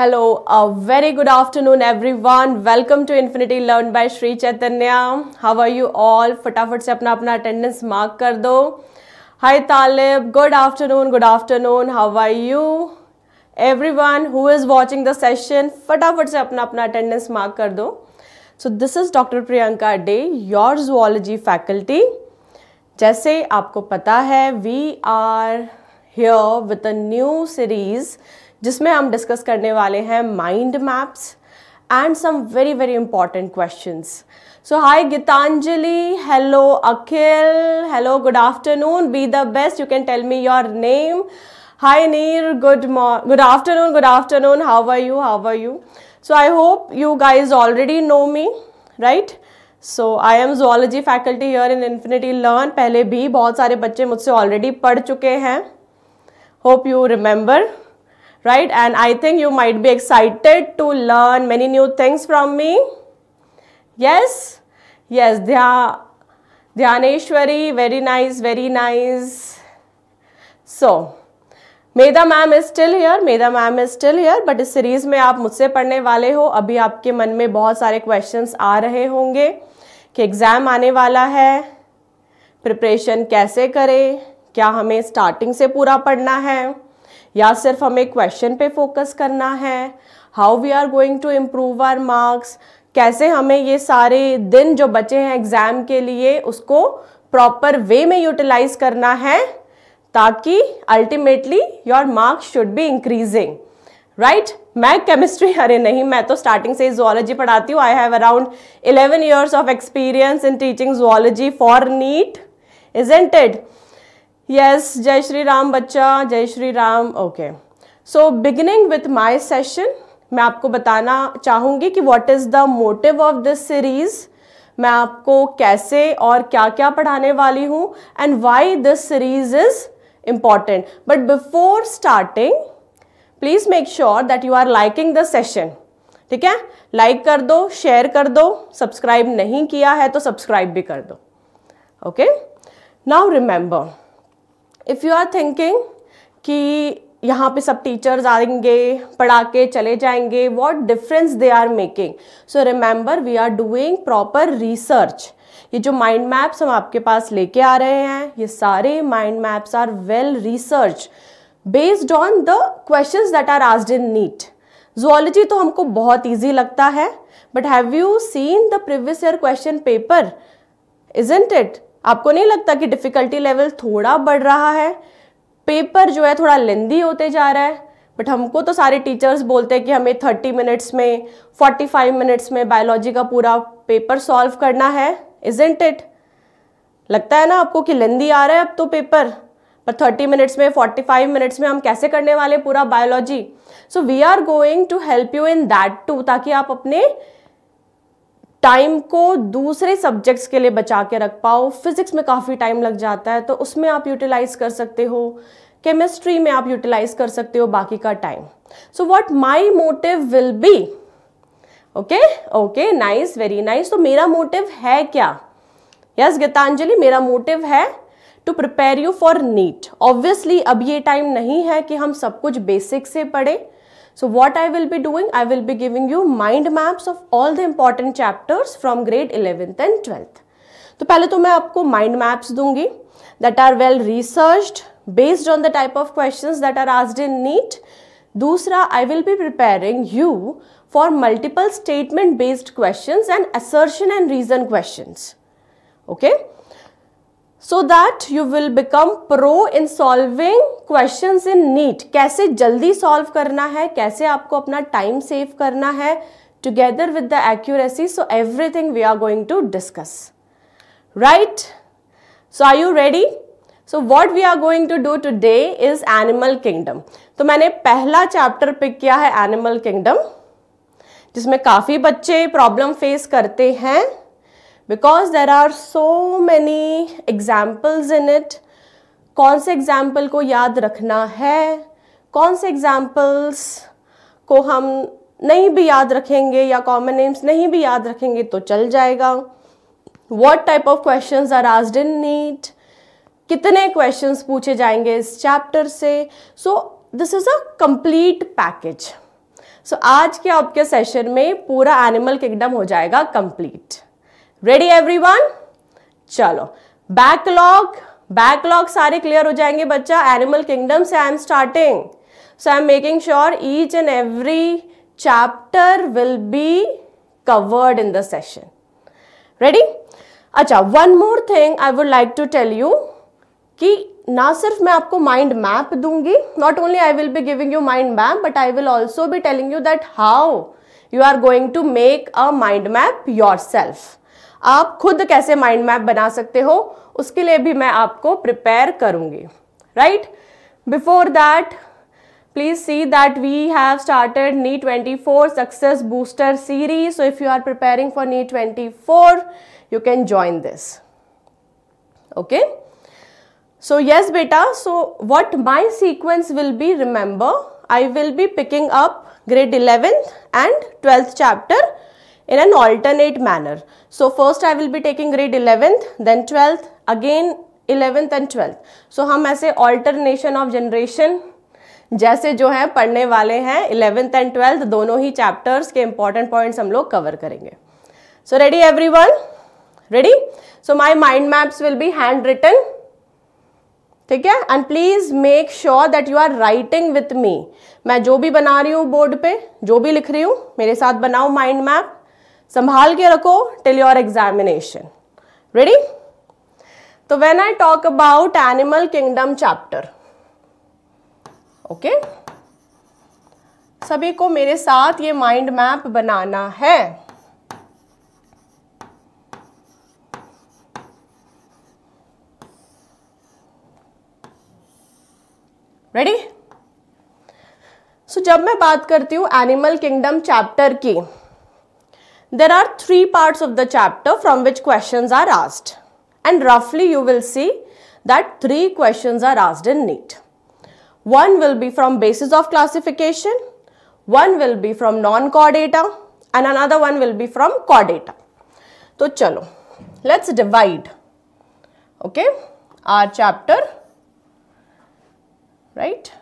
Hello a very good afternoon everyone welcome to Infinity Learn by Shri Chaitanya how are you all फटाफट से अपना अपना attendance mark कर दो hi Talib good afternoon good afternoon how are you everyone who is watching the session फटाफट से अपना अपना अटेंडेंस मार्क कर दो so this is doctor Priyanka Dey your zoology faculty जैसे आपको पता है we are here with a new series जिसमें हम डिस्कस करने वाले हैं mind maps and some very very important question so hi Gitanjali hello Akhil hello good afternoon be the best you can tell me your name hi Neer good mo- good afternoon good afternoon how are you how are you so I hope you guys already know me right so I am zoology faculty here in Infinity Learn पहले भी बहुत सारे बच्चे मुझसे already पढ़ चुके हैं hope you remember right and i think you might be excited to learn many new things from me yes yes dhya dhyaneshwari very nice very nice so Medha ma'am is still here Medha ma'am is still here but इस series में आप मुझसे पढ़ने वाले हो अभी आपके मन में बहुत सारे क्वेश्चंस आ रहे होंगे कि एग्ज़ाम आने वाला है प्रिपरेशन कैसे करें क्या हमें स्टार्टिंग से पूरा पढ़ना है या सिर्फ हमें क्वेश्चन पे फोकस करना है how we are going to improve our marks कैसे हमें ये सारे दिन जो बचे हैं एग्ज़ाम के लिए उसको प्रॉपर वे में यूटिलाइज करना है ताकि ultimately your marks should be increasing right मैं केमिस्ट्री अरे नहीं मैं तो स्टार्टिंग से जोलॉजी पढ़ाती हूँ I have around 11 years of experience in teaching zoology for NEET is एंटेड यस जय श्री राम बच्चा जय Shri Ram okay so beginning with my session मैं आपको बताना चाहूँगी कि what is the motive of this series मैं आपको कैसे और क्या क्या पढ़ाने वाली हूँ and why this series is important but before starting please make sure that you are liking the session ठीक है लाइक कर दो शेयर कर दो सब्सक्राइब नहीं किया है तो सब्सक्राइब भी कर दो okay now remember if you are thinking कि यहाँ पे सब टीचर्स आएंगे पढ़ा के चले जाएंगे what difference they are making so remember we are doing proper research ये जो माइंड मैप्स हम आपके पास लेके आ रहे हैं ये सारे mind maps are well research based on the question that are आज इन नीट जोलॉजी तो हमको बहुत ईजी लगता है but have you seen the previous year question paper isn't it आपको नहीं लगता कि डिफ़िकल्टी लेवल थोड़ा बढ़ रहा है पेपर जो है थोड़ा लेंदी होते जा रहा है बट हमको तो सारे टीचर्स बोलते हैं कि हमें 30 मिनट्स में 45 मिनट्स में बायोलॉजी का पूरा पेपर सॉल्व करना है इजेंट इट लगता है ना आपको कि लेंदी आ रहा है अब तो पेपर पर 30 मिनट्स में 45 मिनट्स में हम कैसे करने वाले पूरा biology so we are going to help you in that too ताकि आप अपने टाइम को दूसरे सब्जेक्ट्स के लिए बचा के रख पाओ फिजिक्स में काफ़ी टाइम लग जाता है तो उसमें आप यूटिलाइज कर सकते हो केमिस्ट्री में आप यूटिलाइज कर सकते हो बाकी का time so what my motive will be okay okay nice very nice तो मेरा मोटिव है क्या यस yes, गीतांजलि मेरा मोटिव है to prepare you for NEET obviously अब ये टाइम नहीं है कि हम सब कुछ बेसिक से पढ़ें So what I will be doing, I will be giving you mind maps of all the important chapters from grade 11th and 12th. तो पहले तो मैं आपको mind maps that are well researched based on the type of questions that are asked in NEET. Dusra, I will be preparing you for multiple statement based questions and assertion and reason questions. Okay. So that you will become pro in solving question in NEET कैसे जल्दी solve करना है कैसे आपको अपना time save करना है together with the accuracy so everything we are going to discuss right so are you ready so what we are going to do today is animal kingdom तो मैंने पहला चैप्टर पिक किया है animal kingdom जिसमें काफ़ी बच्चे problem face करते हैं because there are so many examples in it कौन से एग्जाम्पल को याद रखना है कौन से एग्जाम्पल्स को हम नहीं भी याद रखेंगे या कॉमन नेम्स नहीं भी याद रखेंगे तो चल जाएगा what type of question are asked in NEET कितने क्वेश्चन पूछे जाएंगे इस चैप्टर से so this is a complete package सो आज के आपके सेशन में पूरा एनिमल किंगडम हो जाएगा कंप्लीट रेडी वन चलो बैकलॉग बैकलॉग सारे क्लियर हो जाएंगे बच्चा एनिमल किंगडम से I am starting so I am making sure each and every chapter will be covered in the session ready अच्छा one more thing I would like to tell you कि ना सिर्फ मैं आपको माइंड मैप दूंगी not only I will be giving you mind map but I will also be telling you that how you are going to make a mind map yourself आप खुद कैसे mind map बना सकते हो उसके लिए भी मैं आपको प्रिपेयर करूंगी right before that please see that we have started NEET twenty four success booster series so if you are preparing for NEET twenty four you can join this okay so yes बेटा so what my sequence will be remember I will be picking up grade eleventh and twelfth chapter in an alternate manner. So first I will be taking grade 11th, then 12th, again 11th and 12th. So हम ऐसे alternation of generation जैसे जो है पढ़ने वाले हैं eleventh and twelfth दोनों ही चैप्टर्स के इंपॉर्टेंट पॉइंट्स हम लोग कवर करेंगे so ready everyone ready so my mind maps will be hand written ठीक है and please make sure that you are writing with me मैं जो भी बना रही हूँ बोर्ड पे जो भी लिख रही हूँ मेरे साथ बनाओ माइंड मैप संभाल के रखो टिल योर एग्जामिनेशन रेडी तो when I talk about animal kingdom chapter okay सभी को मेरे साथ ये माइंड मैप बनाना है रेडी सो so, जब मैं बात करती हूं एनिमल किंगडम चैप्टर की There are three parts of the chapter from which questions are asked. And roughly you will see that three questions are asked in NEET. One will be from basis of classification, one will be from non-core data and another one will be from core data. So, chalo, let's divide okay, our chapter right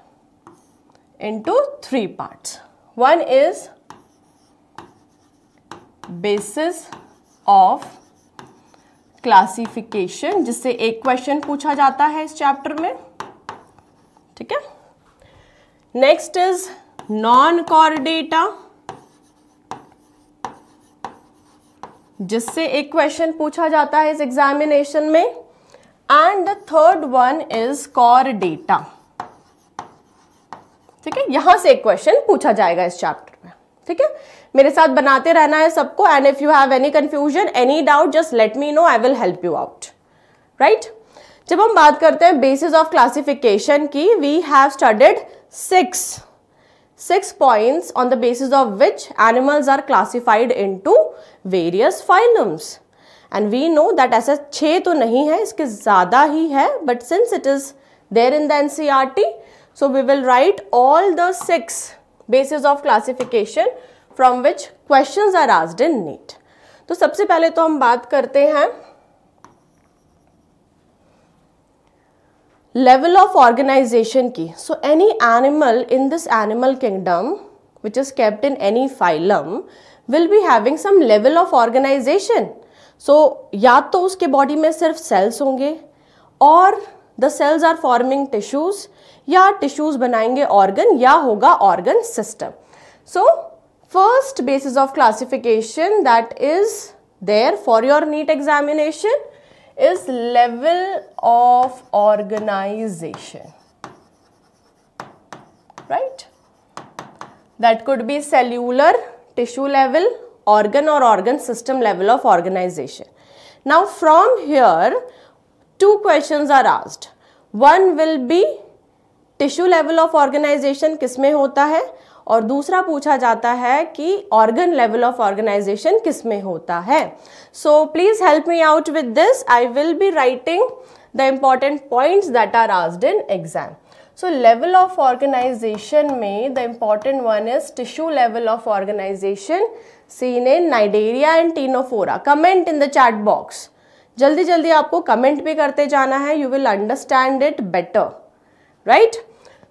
into three parts. One is basis of classification जिससे एक question पूछा जाता है इस chapter में ठीक है next is non chordata जिससे एक क्वेश्चन पूछा जाता है इस एग्जामिनेशन में and the third one is chordata ठीक है यहां से एक क्वेश्चन पूछा जाएगा इस चैप्टर में ठीक है मेरे साथ बनाते रहना है सबको and if you have any confusion any doubt just let me know I will help you out right जब हम बात करते हैं बेसिस ऑफ क्लासिफिकेशन की we have studied six six points on the basis of which animals are classified into various phylums and we know that ऐसे छः तो नहीं है इसके ज़्यादा ही है but since it is there in the N C R T so we will write all the six basis of classification from which question are asked in NEET तो सबसे पहले तो हम बात करते हैं लेवल ऑफ ऑर्गेनाइजेशन की so any animal in this animal kingdom which is kept in any phylum will be having some level of organisation so या तो उसके बॉडी में सिर्फ सेल्स होंगे और the cells are forming tissues या tissues बनाएंगे ऑर्गन या होगा organ system so first basis of classification that is there for your neat examination is level of organization, right? That could be cellular, tissue level, organ or organ system level of organization. Now from here, two questions are asked. One will be tissue level of organization. किस hota होता है और दूसरा पूछा जाता है कि organ level of organisation किस में होता है so please help me out with this I will be writing the important points that are asked in exam so level of organisation में the important one is tissue level of organisation seen in Cnidaria and Ctenophora comment in the chat box जल्दी जल्दी आपको comment भी करते जाना है you will understand it better right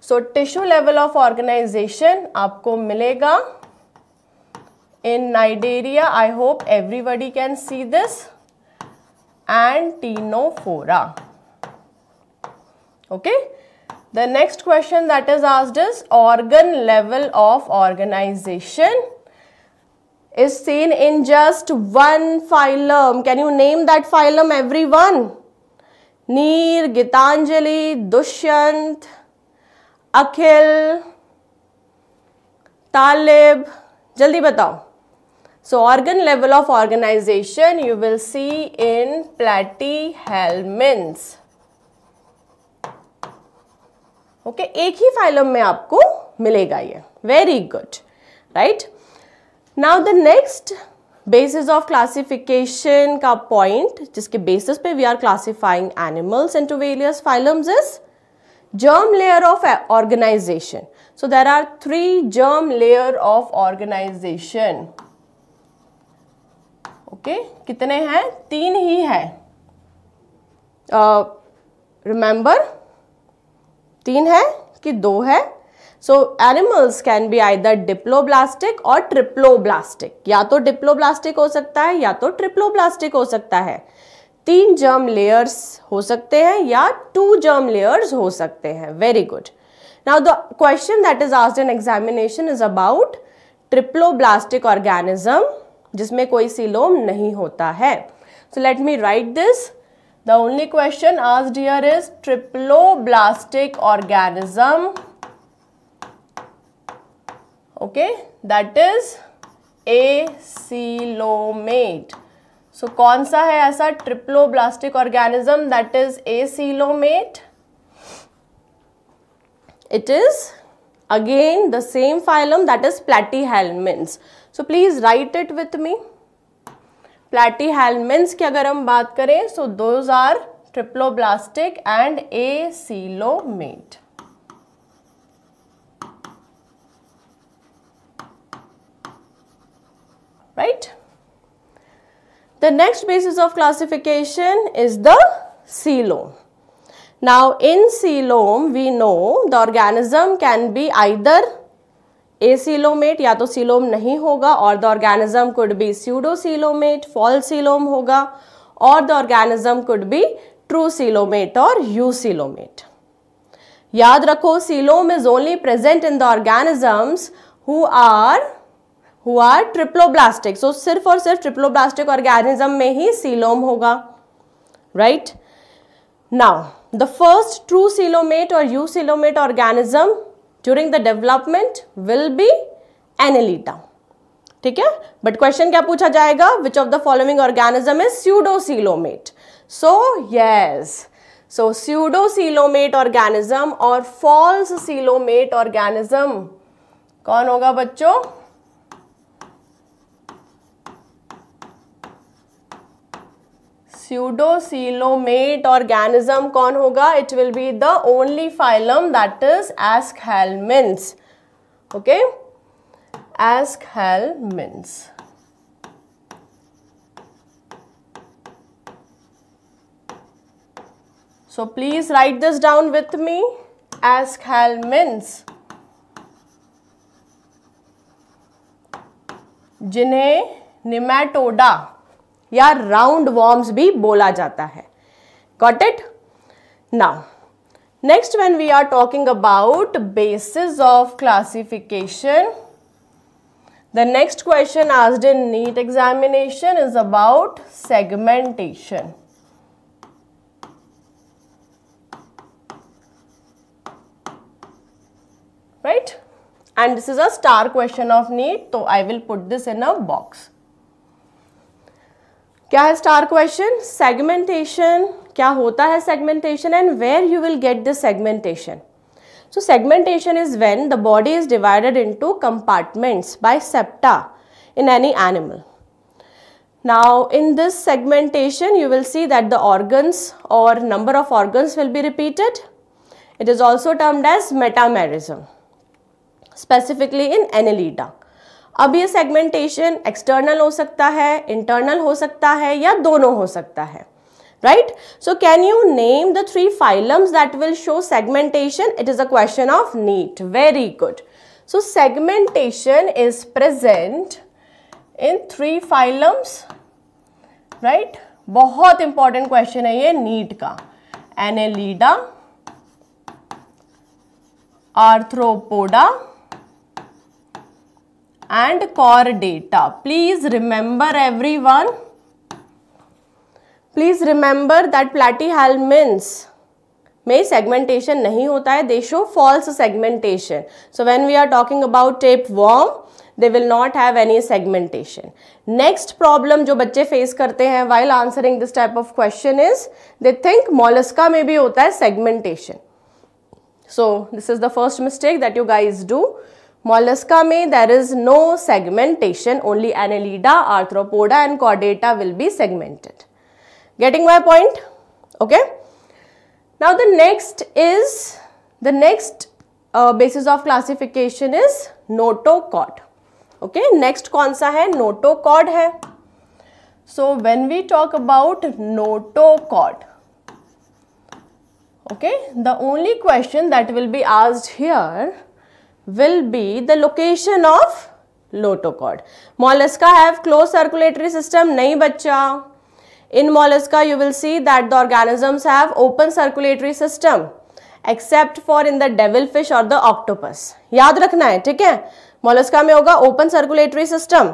so tissue level of organisation आपको मिलेगा in Cnidaria I hope everybody can see this and Ctenophora okay the next question that is asked is organ level of organisation is seen in just one phylum can you name that phylum every one Neer Gitanjali Dushyant Akhil Talib जल्दी बताओ so organ level of organisation you will see in Platyhelminthes okay एक ही phylum में आपको मिलेगा ये very good right now the next basis of classification का point जिसके basis पे we are classifying animals into various phylums is germ layer of organization so there are three germ layer of organization okay okay? कितने हैं तीन ही है remember uh, तीन है कि दो है so animals can be either diploblastic और ट्रिप्लोब्लास्टिक या तो डिप्लोब्लास्टिक हो सकता है या तो ट्रिप्लोब्लास्टिक हो सकता है तीन जर्म लेयर्स हो सकते हैं या टू जर्म लेयर्स हो सकते हैं very good now the question that is asked in examination is about triploblastic organism जिसमें कोई सिलोम नहीं होता है so let me write this the question आज question is triploblastic organism okay that is a acylomate so so, कौन सा है ऐसा triploblastic organism that is acoelomate it is again the same phylum that is platy Platyhelminthes so please write it with me platy Platyhelminthes की अगर हम बात करें so those are triploblastic and acoelomate right right? The next basis of classification is the coelom. Now in coelom we know the organism can be either acoelomate या तो coelom नहीं होगा और the organism could be coelomate false coelom होगा और the organism could be true coelomate और eucoelomate याद रखो coelom is only present in the organisms who are हुआ ट्रिप्लोब्लास्टिक सो so, सिर्फ और सिर्फ ट्रिप्लोब्लास्टिक ऑर्गेनिज्म में ही सीलोम होगा right now the first true coelomate और eucoelomate organism during the development will be Annelida ठीक है बट क्वेश्चन क्या पूछा जाएगा which of the following organism is pseudocoelomate so yes so coelomate organism और फॉल्स सीलोमेट ऑर्गेनिज्म कौन होगा बच्चों pseudocelomate organism कौन होगा it will be the only phylum that is Aschelminthes okay Aschelminthes so please write this down with me Aschelminthes जिन्हें Nematoda या round worms भी बोला जाता है got it now next when we are talking about basis of classification the next question asked in neat examination is about segmentation right and this is a star question of neat so i will put this in a box क्या है star question segmentation क्या होता है segmentation and where you will get the segmentation so segmentation is when the body is divided into compartments by septa in any animal now in this segmentation you will see that the organs और number of organs will be repeated it is also termed as metamerism specifically in Annelida अब ये segmentation external हो सकता है internal हो सकता है या दोनों हो सकता है right so can you name the three phylums that will show segmentation it is a question of NEET very good so segmentation is present in three phylums right बहुत इंपॉर्टेंट क्वेश्चन है ये नीट का Annelida Arthropoda and core data. Please remember everyone. Please remember that platyhelminths में segmentation नहीं होता है they show false segmentation. So when we are talking about tapeworm, they will not have any segmentation. Next problem जो बच्चे face करते हैं while answering this type of question is they think mollusca में भी होता है segmentation. So this is the first mistake that you guys do. Mollusca में there is no segmentation, only Annelida, Arthropoda and Chordata will be segmented. Getting my point? Okay. Now the next is, the next uh, basis of classification is notochord. Okay, next कौन सा है? Notochord है. So when we talk about notochord, okay, the only question that will be asked here will be the location of lotocord. Mollusca have closed circulatory system. नहीं बच्चा In mollusca you will see that the organisms have open circulatory system except for in the devilfish or the octopus. याद रखना है ठीक है Mollusca में होगा open circulatory system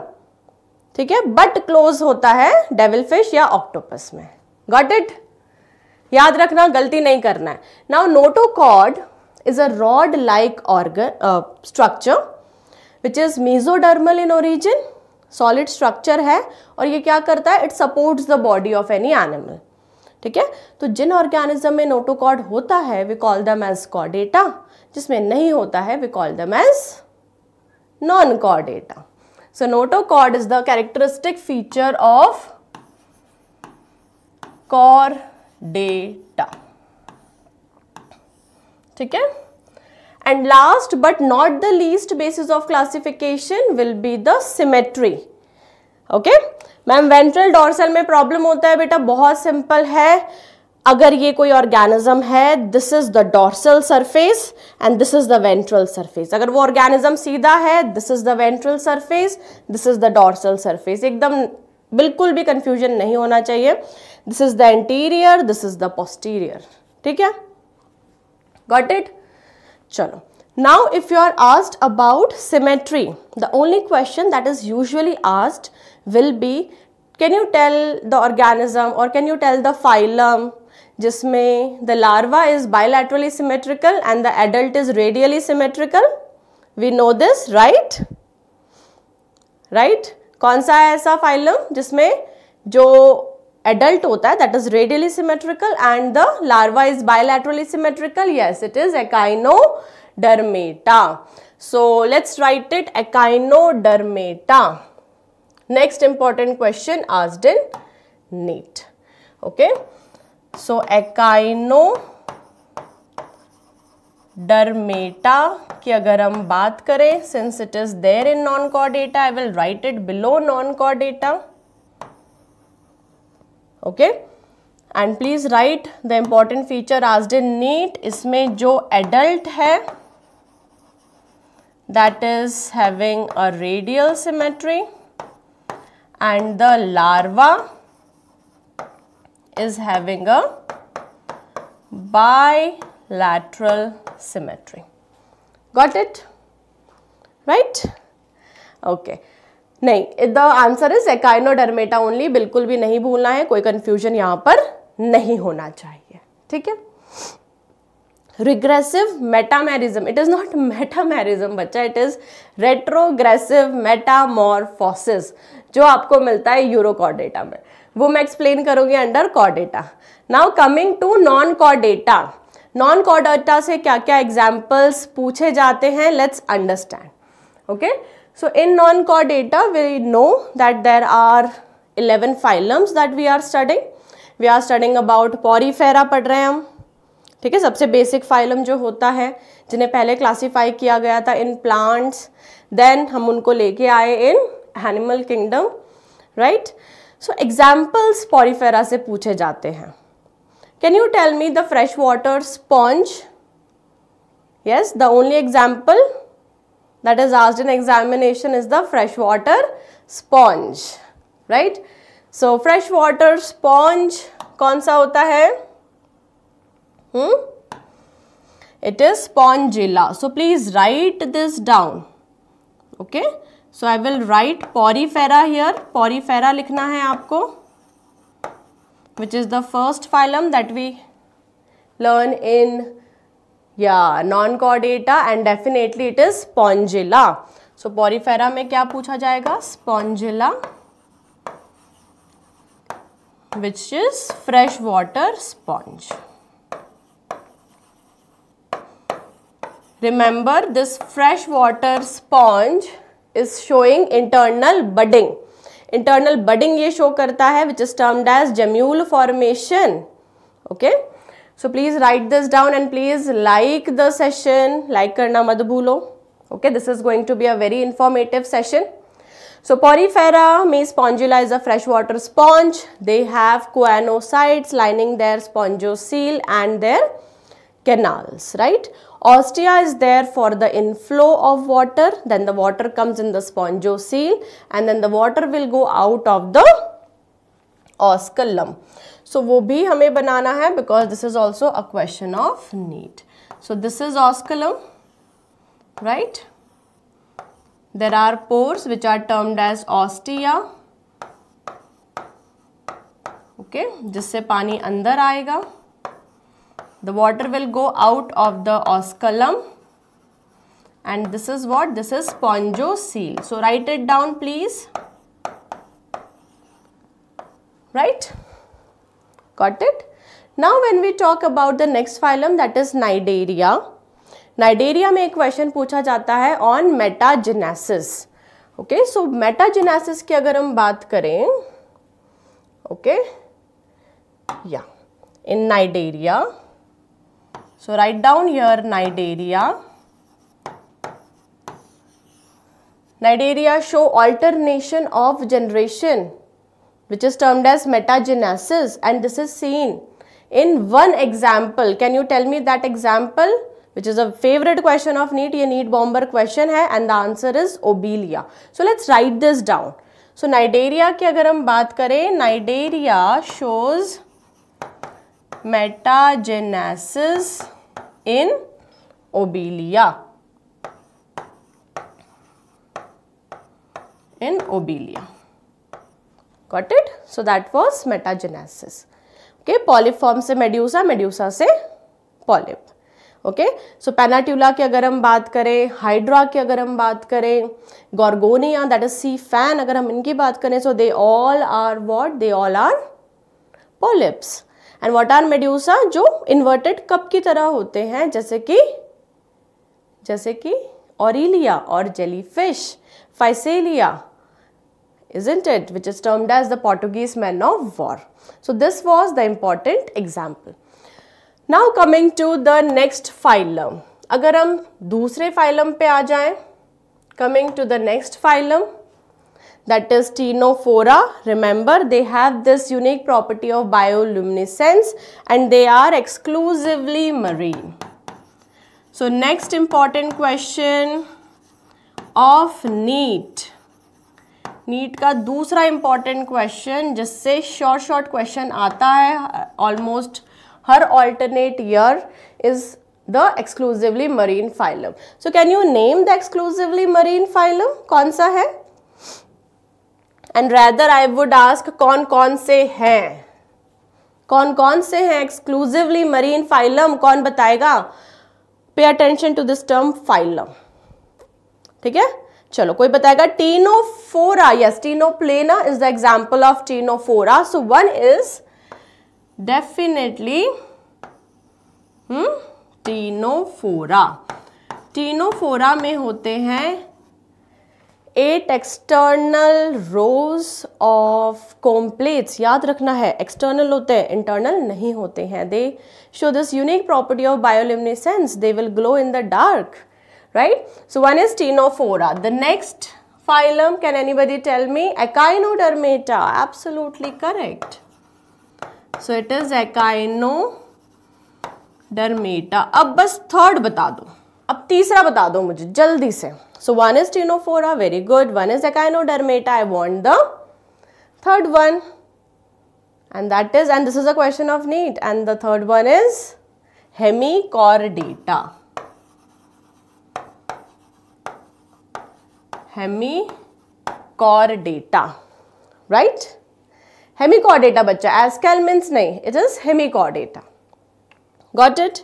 ठीक है बट क्लोज होता है डेविल फिश या ऑक्टोपस में गॉट इट याद रखना गलती नहीं करना है now notochord is a rod-like organ uh, structure which is mesodermal in origin. Solid structure hai aur ye kya karta hai It supports the body of any animal. theek hai to jin organism mein notochord hota hai we call them as chordata jisme nahi hota hai we call them as non chordata so notochord is the characteristic feature of chordata ठीक है and last but not the least basis of classification will be the symmetry okay ma'am ventral dorsal में problem होता है बेटा बहुत simple है अगर ये कोई ऑर्गेनिज्म है this is the dorsal surface and this is the ventral surface अगर वो ऑर्गेनिज्म सीधा है this is the ventral surface this is the dorsal surface एकदम बिल्कुल भी कंफ्यूजन नहीं होना चाहिए this is the anterior this is the posterior ठीक है गॉट इट चलो now if you are asked about symmetry the only question that is usually asked will be can you tell the organism or can you tell the phylum जिसमें the larva is bilaterally symmetrical and the adult is radially symmetrical we know this right right कौन सा है ऐसा phylum जिसमें जो adult hota hai that is radially symmetrical and the larva is bilaterally symmetrical yes it is echinodermata so let's write it echinodermata next important question asked in neat okay so echinodermata की अगर हम बात करें since it is there in non chordata I will write it below non chordata okay and please write the important feature as in neat इसमें जो adult है that is having a radial symmetry and the larva is having a bilateral symmetry got it right okay नहीं the answer is Echinodermata only बिल्कुल भी नहीं भूलना है कोई कंफ्यूजन यहां पर नहीं होना चाहिए ठीक है regressive metamerism it is not metamerism बच्चा इट इज रेट्रोग्रेसिव मेटामोरफोसिस जो आपको मिलता है यूरोकॉर्डेटा में वो मैं एक्सप्लेन करूंगी under chordata now coming to non chordata non chordata से क्या क्या एग्जाम्पल्स पूछे जाते हैं let's understand okay So in non-chordata, we know that there are 11 phylums that we are studying. We are studying about Porifera पढ़ रहे हैं हम ठीक है सबसे बेसिक फाइलम जो होता है जिन्हें पहले क्लासीफाई किया गया था इन प्लांट्स देन हम उनको लेके आए in animal kingdom right so examples Porifera से पूछे जाते हैं can you tell me the fresh water sponge yes the only example that is asked in examination is the freshwater sponge, right? So, freshwater sponge, kaun sa hota hai? Hmm? It is spongilla. So, please write this down, okay? So, I will write porifera here. Porifera likhna hai aapko, which is the first phylum that we learn in या non chordata and definitely it is Spongilla so Porifera में क्या पूछा जाएगा Spongilla which is fresh water sponge remember this fresh water sponge is showing internal budding internal budding ये show करता है which is termed as gemmule formation okay So please write this down and please like the session, like karna mat bhulo. Okay, this is going to be a very informative session. So Porifera means spongula is a freshwater sponge. They have coanocytes lining their spongiocele and their canals, right? Ostia is there for the inflow of water, then the water comes in the spongiocele and then the water will go out of the osculum. So वो भी हमें बनाना है because this is also a question of NEET so this is osculum right there are pores which are termed as ostia okay जिससे पानी अंदर आएगा the water will go out of the osculum and this is what this is spongocoel so write it down please right right? Got it? Now when we talk about the next phylum that is Cnidaria. Cnidaria में एक question पूछा जाता है on metagenesis okay so metagenesis की अगर हम बात करें ओके या in Cnidaria so write down here Cnidaria Cnidaria show alternation of generation which is termed as metagenesis and this is seen in one example. Can you tell me that example? Which is a favorite question of NEET. a NEET bomber question hai and the answer is Obelia. So let's write this down. So Nigeria की अगर हम बात करें shows metagenesis in Obelia. In Obelia. Got it? So that was metagenesis. Okay, polyp form से medusa, medusa से polyp. Okay so Pennatula की अगर हम बात करें हाइड्रा की अगर हम बात करें Gorgonia that is sea fan अगर हम इनकी बात करें so they all are what they all are polyps and what are medusa जो इन्वर्टेड कप की तरह होते हैं जैसे कि जैसे कि ऑरिलिया और jellyfish Physalia isn't it? Which is termed as the Portuguese man of war. So this was the important example. Now coming to the next phylum. अगर हम दूसरे फाइलम पे आ जाएं, coming to the next phylum, that is Tenophora. Remember, they have this unique property of bioluminescence and they are exclusively marine. So next important question of NEAT. NEET का दूसरा important question जिससे short short question आता है almost हर alternate year is the exclusively marine phylum so can you name the exclusively marine phylum कौन सा है and rather I would ask कौन कौन से हैं कौन कौन से हैं एक्सक्लूसिवली मरीन फाइलम कौन बताएगा pay attention to this term phylum ठीक है चलो कोई बताएगा ctenophora yes ctenoplana is the example of ctenophora so one is definitely ctenophora ctenophora में होते हैं eight external rows of comb plates याद रखना है एक्सटर्नल होते हैं इंटरनल नहीं होते हैं they show this unique property of bioluminescence they will glow in the dark right? So one is Ctenophora. The next phylum, can anybody tell me? Echinodermata, absolutely correct. So it is Echinodermata. अब बस third बता दो अब तीसरा बता दो मुझे जल्दी से so one is ctenophora very good one is echinodermata I want the third one and that is and this is a question of need and the third one is hemichordata hemichordata right hemichordata बच्चा aschelminthes नहीं it is hemichordata got it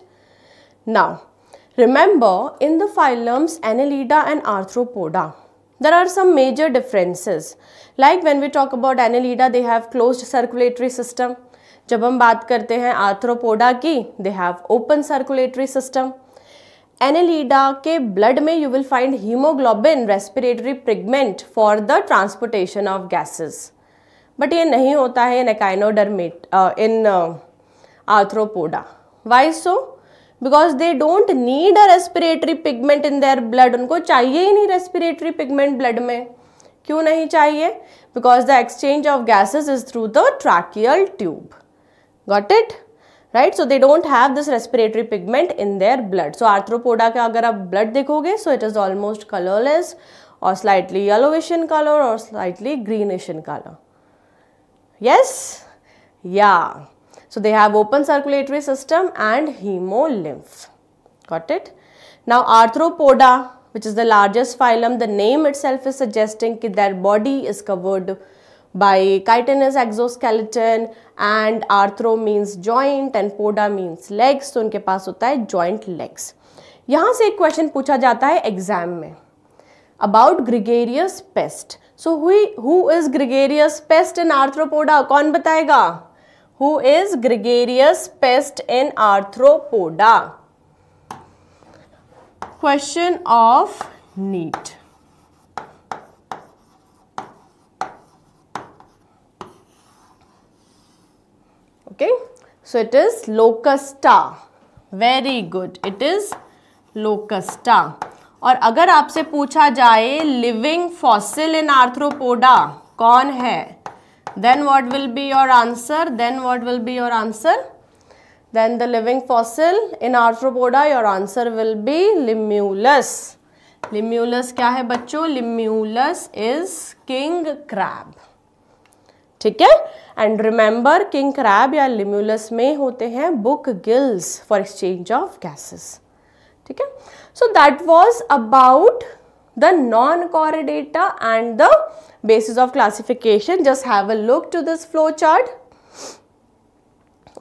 now remember in the phylums annelida and arthropoda there are some major differences like when we talk about annelida they have closed circulatory system जब हम बात करते हैं arthropoda की they have open circulatory system annelida के blood में you will find haemoglobin respiratory pigment for the transportation of gases but ये नहीं होता है in echinodermata uh, in arthropoda why so because they don't need a respiratory pigment in their blood उनको चाहिए ही नहीं respiratory pigment blood में क्यों नहीं चाहिए because the exchange of gases is through the tracheal tube got it right so they don't have this respiratory pigment in their blood so arthropoda ka agar aap blood dekhoge so it is almost colorless or slightly yellowish in color or slightly greenish in color yes yeah so they have open circulatory system and hemolymph got it now arthropoda which is the largest phylum the name itself is suggesting that their body is covered by chitinous exoskeleton and arthro means joint and poda means legs तो उनके पास होता है joint legs यहाँ से एक question पूछा जाता है एग्जाम में about gregarious pest so who who is gregarious pest in arthropoda कौन बताएगा who is gregarious pest in arthropoda question of NEET okay so it is locusta very good it is locusta और अगर आपसे पूछा जाए living fossil in arthropoda कौन है then what will be your answer then what will be your answer then the living fossil in arthropoda your answer will be limulus limulus क्या है बच्चों लिम्यूलस इज किंग क्रैब ठीक है and remember king crab या limulus में होते हैं book gills for exchange of gases ठीक है so that was about the non chordata and the basis of classification just have a look to this flow chart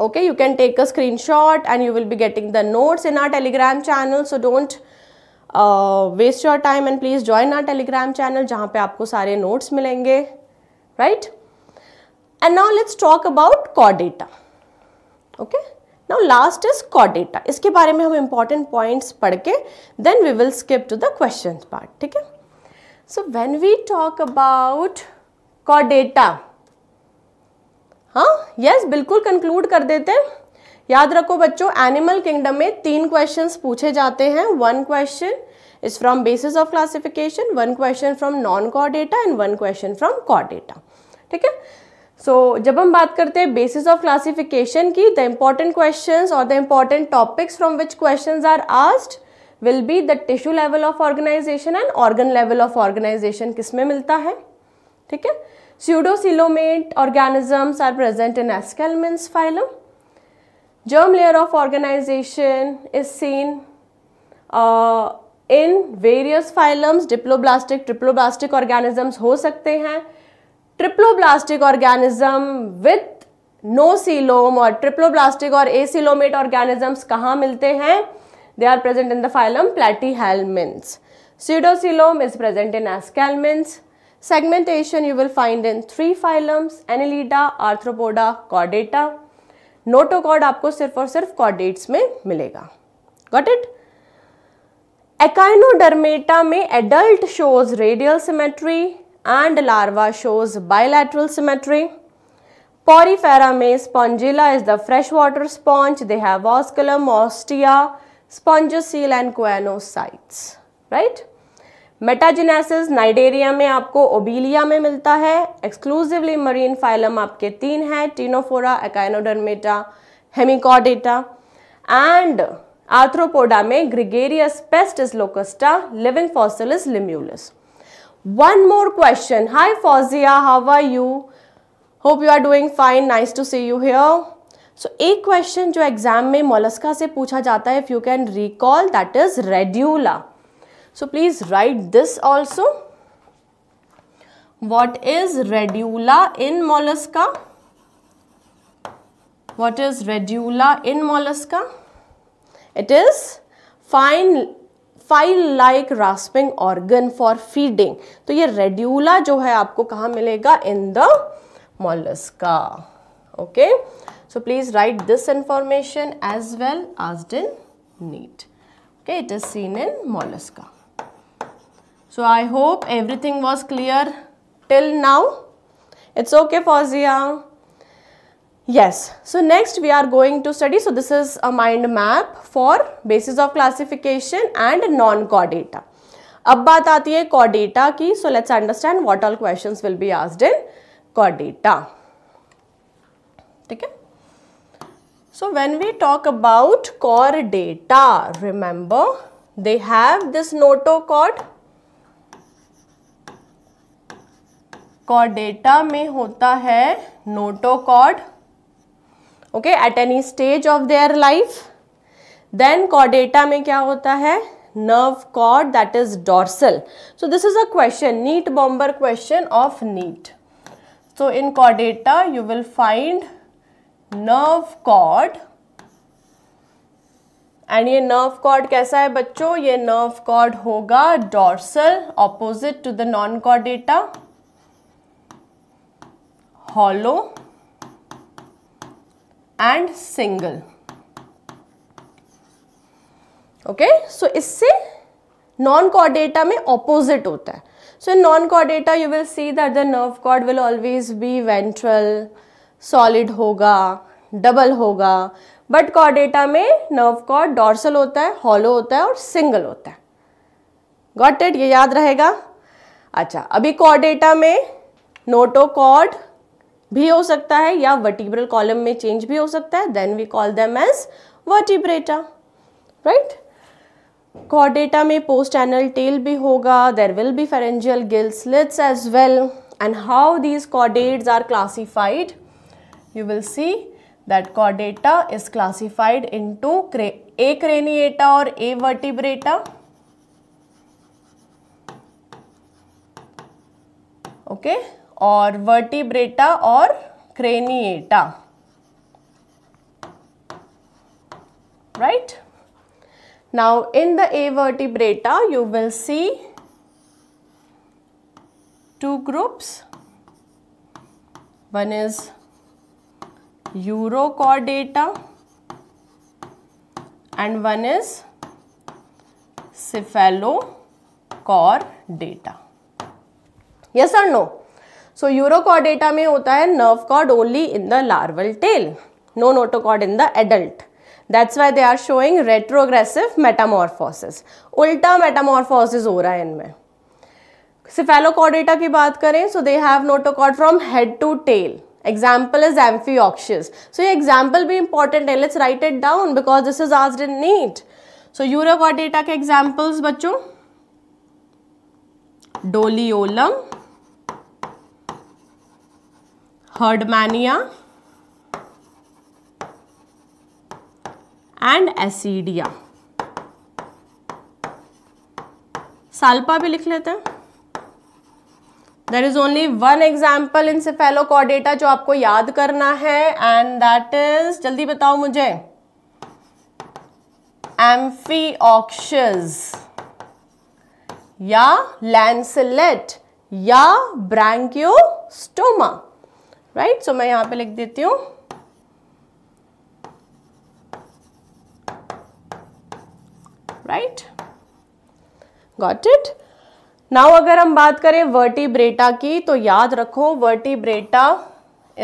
okay you can take a screenshot and you will be getting the notes in our Telegram channel so don't waste your time and please join our Telegram channel जहां पे आपको सारे notes मिलेंगे right right? And now let's talk about core data. Okay. Now last is core data. इसके बारे में हम important points पढ़ के then we will skip to the questions part. ठीक है? So when we talk about core data, हाँ yes बिल्कुल conclude कर देते हैं याद रखो बच्चों एनिमल किंगडम में तीन क्वेश्चंस पूछे जाते हैं one question is from basis of classification one question from non chordata and one question from chordata ठीक है सो जब हम बात करते हैं बेसिस ऑफ क्लासिफिकेशन की द इम्पॉर्टेंट क्वेश्चन और the important topics from which question are asked will be the tissue level of organisation and organ level of organisation किस में मिलता है ठीक है pseudocoelomate organisms are present in एस्केलमेंस phylum germ layer of organisation is seen in various phylums diploblastic triploblastic organisms हो सकते हैं triploblastic organism with नोसीलोम और ट्रिप्लोब्लास्टिक और एसिलोमेट ऑर्गेनिजम्स कहाँ मिलते हैं they are present in the phylum platyhelminths pseudocoelom is present in aschelminthes segmentation you will find in three phylums annelida arthropoda कॉडेटा notochord आपको सिर्फ और सिर्फ कॉडेट्स में मिलेगा गॉट इट एकाइनोडर्मेटा में adult shows radial symmetry and larva shows bilateral symmetry. Porifera may spongilla is the freshwater sponge. They have osculum, ostia, spongiocele and coanocytes. Right? Metagenesis Cnidaria में आपको Obelia में मिलता है Exclusively marine phylum आपके तीन हैं Tinophora, Echinodermata, Hemichordata and Arthropoda में Gregarious pest is Locusta, living fossil is Limulus. One more question. Hi Fauzia, how are you? Hope you are doing fine. Nice to see you here. So, a question jo exam mein mollusca se pucha jata hai, if you can recall, that is radula. So, please write this also. What is radula in mollusca? What is radula in mollusca? It is fine file like rasping organ for feeding तो ये radula जो है आपको कहाँ मिलेगा in the mollusca okay so please write this information as well एज in NEET okay it is seen in mollusca so I hope everything was clear till now it's okay for Jiya Yes, so next we are going to study, so this is a mind map for basis of classification and non-core data. अब बात आती है core data की, so let's understand what all questions will be asked in core data. ठीक है? So when we talk about core data, remember they have this notochord. core data में होता है notochord. Okay at any stage of their life then कॉडेटा में क्या होता है nerve cord that is dorsal so this is a question NEET bomber question of NEET so in कॉडेटा you will find nerve cord and ये nerve cord कैसा है बच्चों ये नर्व कॉड होगा dorsal opposite to the non कॉडेटा hollow and single okay so इससे non chordata में ऑपोजिट होता है सो इन non chordata you will see that the nerve cord will always be ventral solid होगा डबल होगा बट कॉर्डेटा में nerve cord dorsal होता है हॉलो होता है और सिंगल होता है गॉट इट ये याद रहेगा अच्छा अभी कॉर्डेटा में नोटो भी हो सकता है या वर्टिब्रल कॉलम में चेंज भी हो सकता है then we call them as vertebrata right कॉडेटा में पोस्ट एनल टेल भी होगा there will be pharyngeal gill slits as well and how these chordates are classified see that कॉडेटा is chordata into acraniata और a vertebrata okay Okay. Or vertebrata or craniata right now in the a vertebrata you will see two groups one is urochordata and one is cephalochordata yes or no so urochordata में होता है nerve cord only in the larval tail no notochord in the adult that's why they are showing retrogressive metamorphosis उल्टा metamorphosis हो रहा है इनमें cephalochordata की बात करें so they have notochord from head to tail example is amphioxus so ये example भी इंपॉर्टेंट है let's write it down because this is आज इन नीट सो urochordata के एग्जाम्पल्स बच्चों Doliolum herdmania and ascidia salpa भी लिख लेते हैं there is only one example in कॉडेटा जो आपको याद करना है एंड दैट इज जल्दी बताओ मुझे एम्फी ऑक्शस या लैंसलेट या branchiostoma right right? So so, मैं यहाँ पे लिख देती हूँ राइट गॉट इट नाउ अगर हम बात करें वर्टिब्रेटा की तो याद रखो vertebrata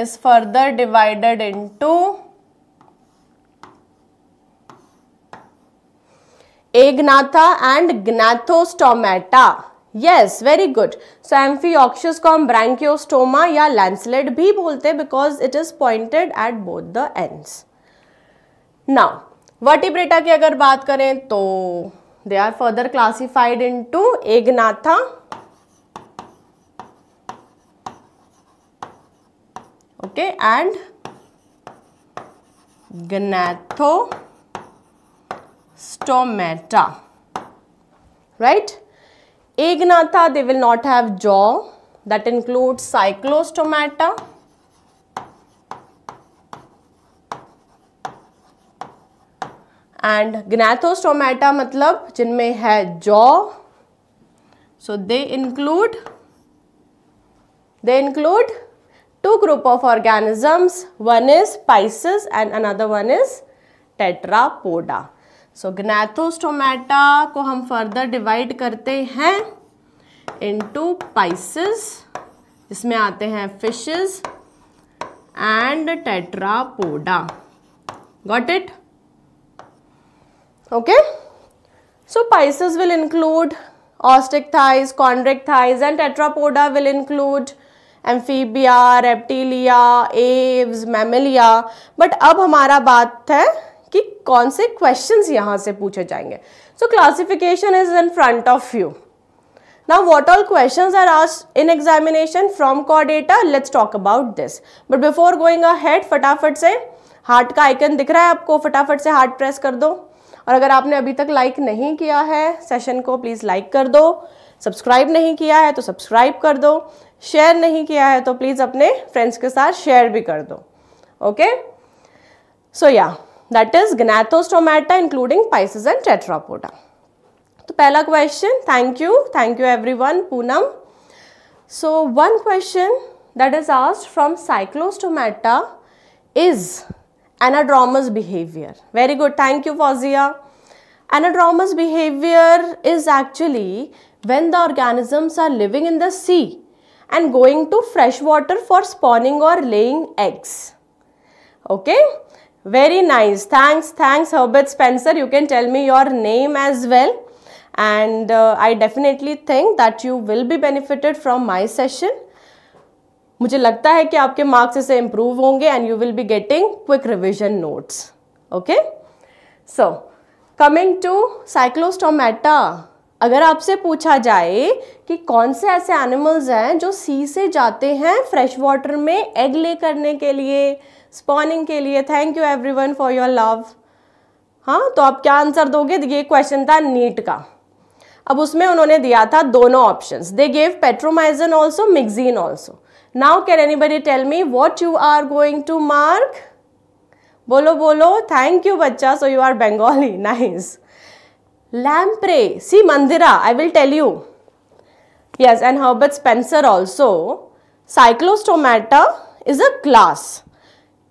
is further divided into agnatha and gnathostomata yes very good so amphioxus को हम ब्रैंकियोस्टोमा या लैंसलेट भी बोलते हैं because it is pointed at both the end now vertebrata की अगर बात करें तो they are further classified into agnatha okay and gnathostomata right Agnatha, they will not have jaw. That includes cyclostomata. And gnathostomata matlab जिनमें है jaw. So they include they include two group of organisms. One is Pisces and another one is Tetrapoda. So gnathostomata को हम further divide करते हैं into Pisces इसमें आते हैं fishes and tetrapoda got it okay so pisces will include osteichthyes chondrichthyes and tetrapoda will include amphibia reptilia aves mammalia but अब हमारा बात है कि कौन से क्वेश्चंस यहाँ से पूछे जाएंगे so classification is in front of you now what all questions are asked in examination from core data let's talk about this but before going ahead फटाफट से हार्ट का आइकन दिख रहा है आपको फटाफट से हार्ट प्रेस कर दो और अगर आपने अभी तक लाइक नहीं किया है सेशन को प्लीज़ लाइक कर दो सब्सक्राइब नहीं किया है तो सब्सक्राइब कर दो शेयर नहीं किया है तो प्लीज़ अपने फ्रेंड्स के साथ शेयर भी कर दो ओके सो या that is gnathostomata including pisces and tetrapoda so pehla question thank you thank you everyone poonam so one question that is asked from cyclostomata is anadromous behavior very good thank you fozia anadromous behavior is actually when the organisms are living in the sea and going to freshwater for spawning or laying eggs okay Very nice. Thanks, thanks Herbert Spencer. You can tell me your name as well. And uh, I definitely think that you will be benefited from my session. मुझे लगता है कि आपके marks इसे improve होंगे and you will be getting quick revision notes okay so coming to cyclostomata अगर आपसे पूछा जाए कि कौन से ऐसे एनिमल्स हैं जो सी से जाते हैं फ्रेश वाटर में एग ले करने के लिए स्पॉनिंग के लिए thank you everyone for your love हाँ तो आप क्या आंसर दोगे ये क्वेश्चन था नीट का अब उसमें उन्होंने दिया था दोनों options they gave petromyzon also myxine also now can anybody tell me what you are going to mark बोलो बोलो थैंक यू बच्चा so you are Bengali nice lamprey see Mandira I will tell you yes and Herbert Spencer also cyclostomata is a class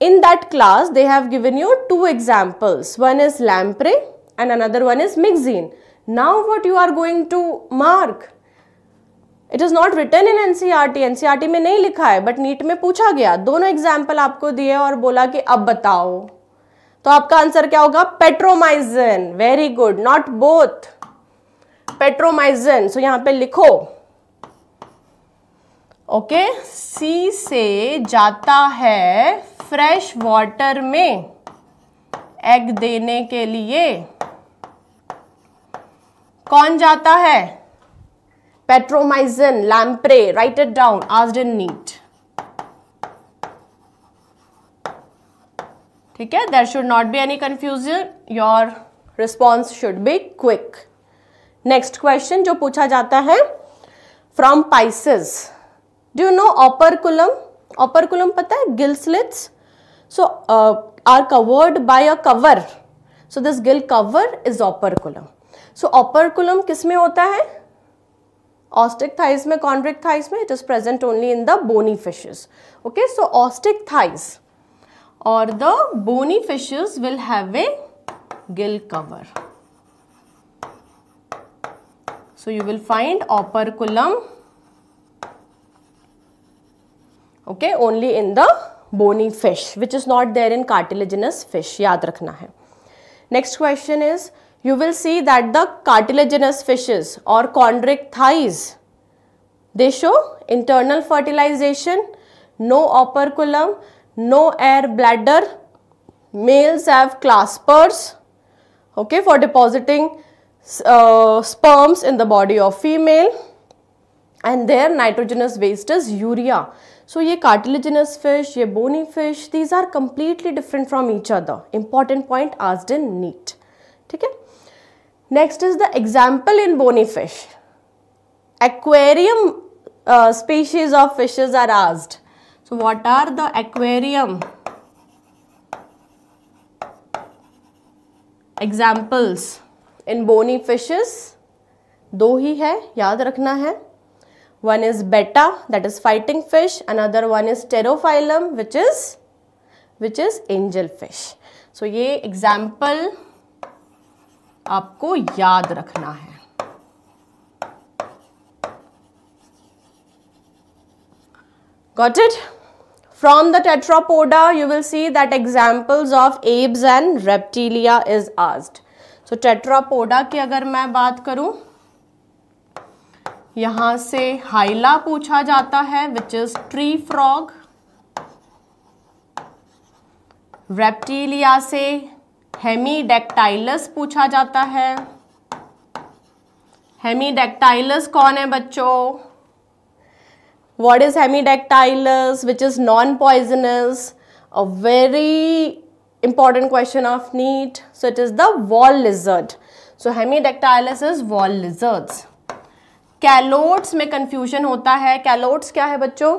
In that class, they have given you two examples. One is lamprey and another one is mixine. Now what you are going to mark? It is not written in NCERT NCERT में नहीं लिखा है but NEET में पूछा गया दोनों example आपको दिए और बोला कि अब बताओ तो आपका आंसर क्या होगा petromyzon very good not both petromyzon so यहां पे लिखो ओके okay? सी से जाता है फ्रेश वाटर में एग देने के लिए कौन जाता है petromyzon lamprey write it down आज इन नीट ठीक है there should not be any confusion your response should be quick next question जो पूछा जाता है from pisces do know operculum operculum पता है gill slits so uh, are covered by a cover. So this gill cover is operculum. So operculum किस में होता Ostic thighs में chondric thighs it is present only in the bony fishes. Okay, so ostic thighs or the bony fishes will have a gill cover. So you will find operculum okay only in the bony fish which is not there in cartilaginous fish. याद रखना hai. Next question is you will see that the cartilaginous fishes or chondric thighs they show internal fertilization, no operculum, no air bladder. Males have claspers okay, for depositing uh, sperms in the body of female and their nitrogenous waste is urea. सो ये cartilaginous fish ये bony fish these are completely different from each other important point आज डिन NEET ठीक है next is the example in bony fish aquarium species of fishes are आज so what are the aquarium examples in bony fishes दो ही है याद रखना है One is beta that is fighting fish. Another one is pterophyllum which is which is angel fish. So ये example आपको याद रखना है Got it? From the tetrapoda, you will see that examples of apes and reptilia is asked. So tetrapoda की अगर मैं बात करूँ यहां से हाइला पूछा जाता है which is tree frog reptilia से हेमीडेक्टाइलस पूछा जाता है हेमीडेक्टाइलस कौन है बच्चों what is hemidactylus which is non poisonous a very important question of NEET so it is the wall lizard so hemidactylus is wall lizards calotes में confusion होता है कैलोट्स क्या है बच्चों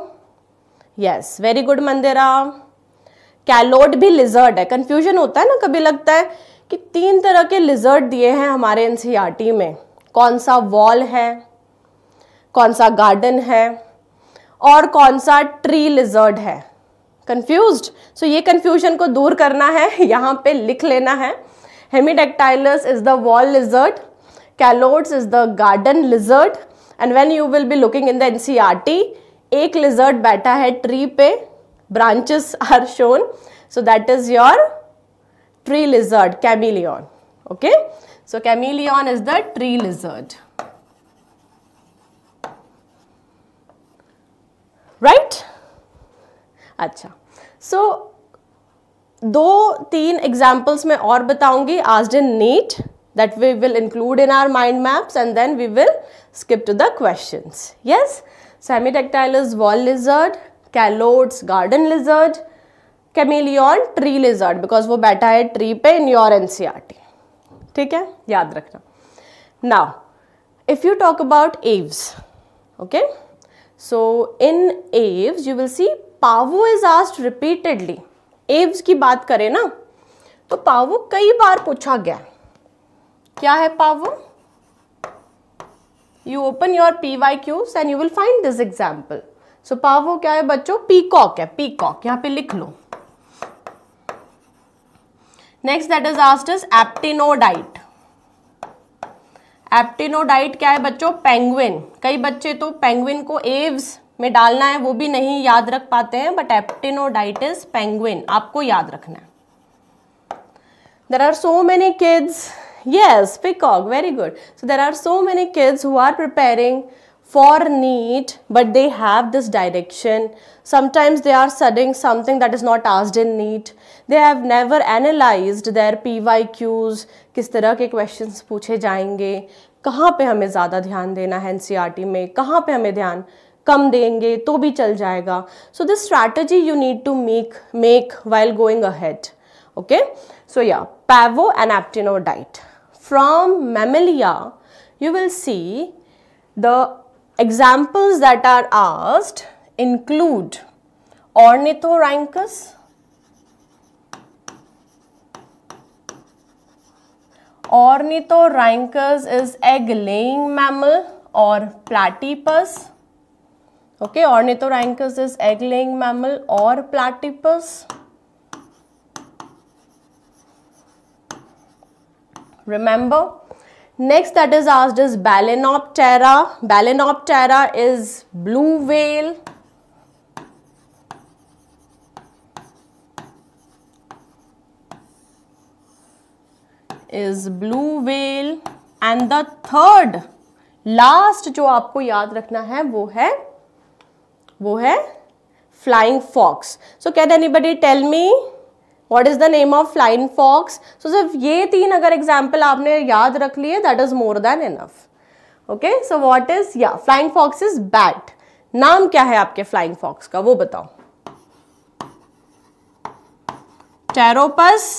yes very good Mandira calotes भी lizard है confusion होता है ना कभी लगता है कि तीन तरह के लिजर्ड दिए हैं हमारे एनसीईआरटी में कौन सा वॉल है कौन सा गार्डन है और कौन सा ट्री लिजर्ड है कन्फ्यूज सो ये कन्फ्यूजन को दूर करना है यहाँ पे लिख लेना है Hemidactylus is the wall lizard Calotes is the garden lizard and when you will be looking in the N C R T एक लिजर्ड बैठा है ट्री पे branches are shown so that is your tree lizard chameleon okay so chameleon is the tree lizard right अच्छा so दो तीन examples मैं और बताऊंगी आज डिन NEET that we will include in our mind maps and then we will skip to the questions. Yes, semidactylus wall lizard, calotes garden lizard, chameleon tree lizard because wo baitha hai tree pe in your NCRT. theek hai yaad rakhna Now, if you talk about aves, okay, so in aves you will see pavo is asked repeatedly. aves ki baat kare na to pavo kai baar pucha gaya hai क्या है Pavo you open your P Y Qs and you will find this example so Pavo क्या है बच्चों peacock है peacock यहाँ पे लिख लो नेक्स्ट दैट इज आस्ट इज एप्टिनोडाइट एप्टिनोडाइट क्या है बच्चों पेंगुइन कई बच्चे तो पेंगुइन को एव्स में डालना है वो भी नहीं याद रख पाते हैं बट एप्टिनोडाइट इज पेंगुइन आपको याद रखना है there are so many kids Yes, peacock, very good. So there are so many kids who are preparing for neat but they have this direction. Sometimes they are studying something that is not asked in neat They have never analyzed their PYQs, kis tarah ke questions puche jayenge kahan pe hame zyada dhyan dena hai ncrt mein kahan pe hame dhyan कम देंगे तो भी चल जाएगा so this strategy you need to make make while going ahead okay so या Pavo and Aptenodytes from mammalia, you will see the examples that are asked include Ornithorhynchus, Ornithorhynchus is egg-laying mammal or platypus. Okay, Ornithorhynchus is egg-laying mammal or platypus. remember next that is asked is balanoptera balanoptera is blue whale is blue whale and the third last jo aapko yaad rakhna hai wo hai wo hai flying fox so can anybody tell me what is the name of flying fox so सिर्फ ये तीन अगर example आपने याद रख लिए that is more than enough okay so what is या flying fox is bat नाम क्या है आपके फ्लाइंग फॉक्स का वो बताओ टेरोपस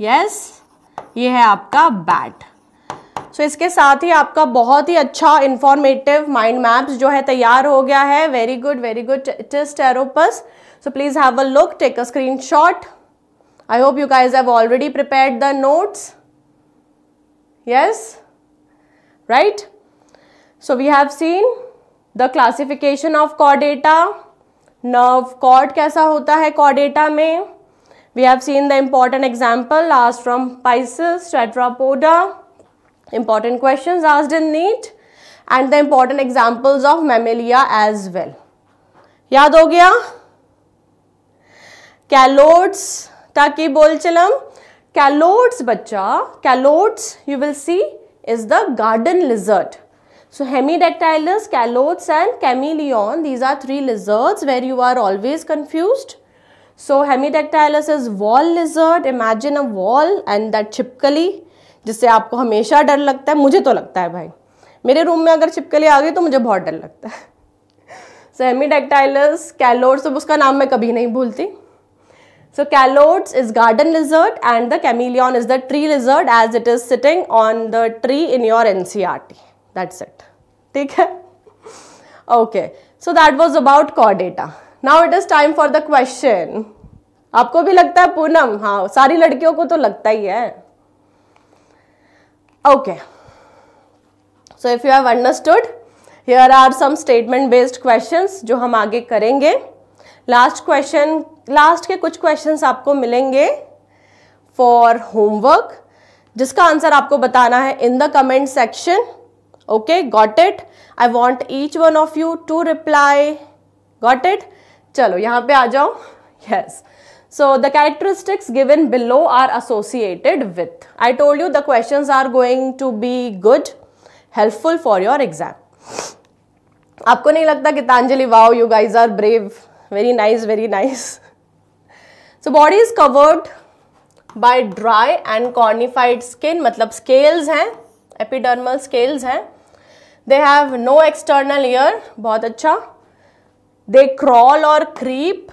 यस ये है आपका बैट सो so, इसके साथ ही आपका बहुत ही अच्छा इंफॉर्मेटिव माइंड मैप्स जो है तैयार हो गया है very good very good it is Pteropus So please have a look, take a screenshot. I hope you guys have already prepared the notes. Yes? Right? So we have seen the classification of chordata. Nerve cord कैसा होता है chordata में? We have seen the important example asked from Pisces, Tetrapoda. Important questions asked in NEET and the important examples of mammalia as well. याद हो गया? कैलोड्स की बोल चलम कैलोड्स बच्चा Calotes you will see is the garden lizard so hemi Hemidactylus Calotes and chameleon these are three lizards where you are always confuse so hemi Hemidactylus is wall lizard imagine a wall and that छिपकली जिससे आपको हमेशा डर लगता है मुझे तो लगता है भाई मेरे रूम में अगर छिपकली आ गई तो मुझे बहुत डर लगता है सो हेमी हेमीडेक्टाइलस कैलोड्स अब उसका नाम मैं कभी नहीं भूलती So Calotes is garden lizard and the chameleon is the tree lizard as it is sitting on the tree in your NCRT. That's it. Take Okay. So that was about core data. Now it is time for the question. आपको भी लगता है पूनम हाँ सारी लड़कियों को तो लगता ही है okay so if you have understood here are some statement based questions जो हम आगे करेंगे last question लास्ट के कुछ क्वेश्चंस आपको मिलेंगे फॉर होमवर्क जिसका आंसर आपको बताना है in the comment section okay got it I want each one of you to reply got it चलो यहाँ पे आ जाओ yes so the characteristics given below are associated with I told you the question are going to be good helpful for your exam आपको नहीं लगता कि Tanjali wow you guys are brave very nice very nice so body is covered by dry and cornified skin मतलब scales हैं epidermal scales हैं they have no external ear बहुत अच्छा they crawl और creep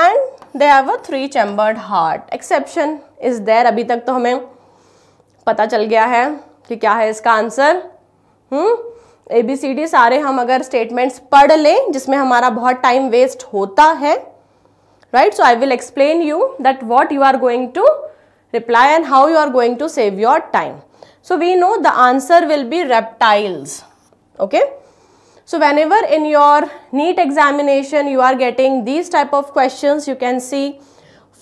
and they have a three chambered heart exception is there अभी तक तो हमें पता चल गया है कि क्या है इसका answer A B C D सारे हम अगर स्टेटमेंट्स पढ़ लें जिसमें हमारा बहुत टाइम वेस्ट होता है right so i will explain you that what you are going to reply and how you are going to save your time so we know the answer will be reptiles okay so whenever in your neat examination you are getting these type of questions you can see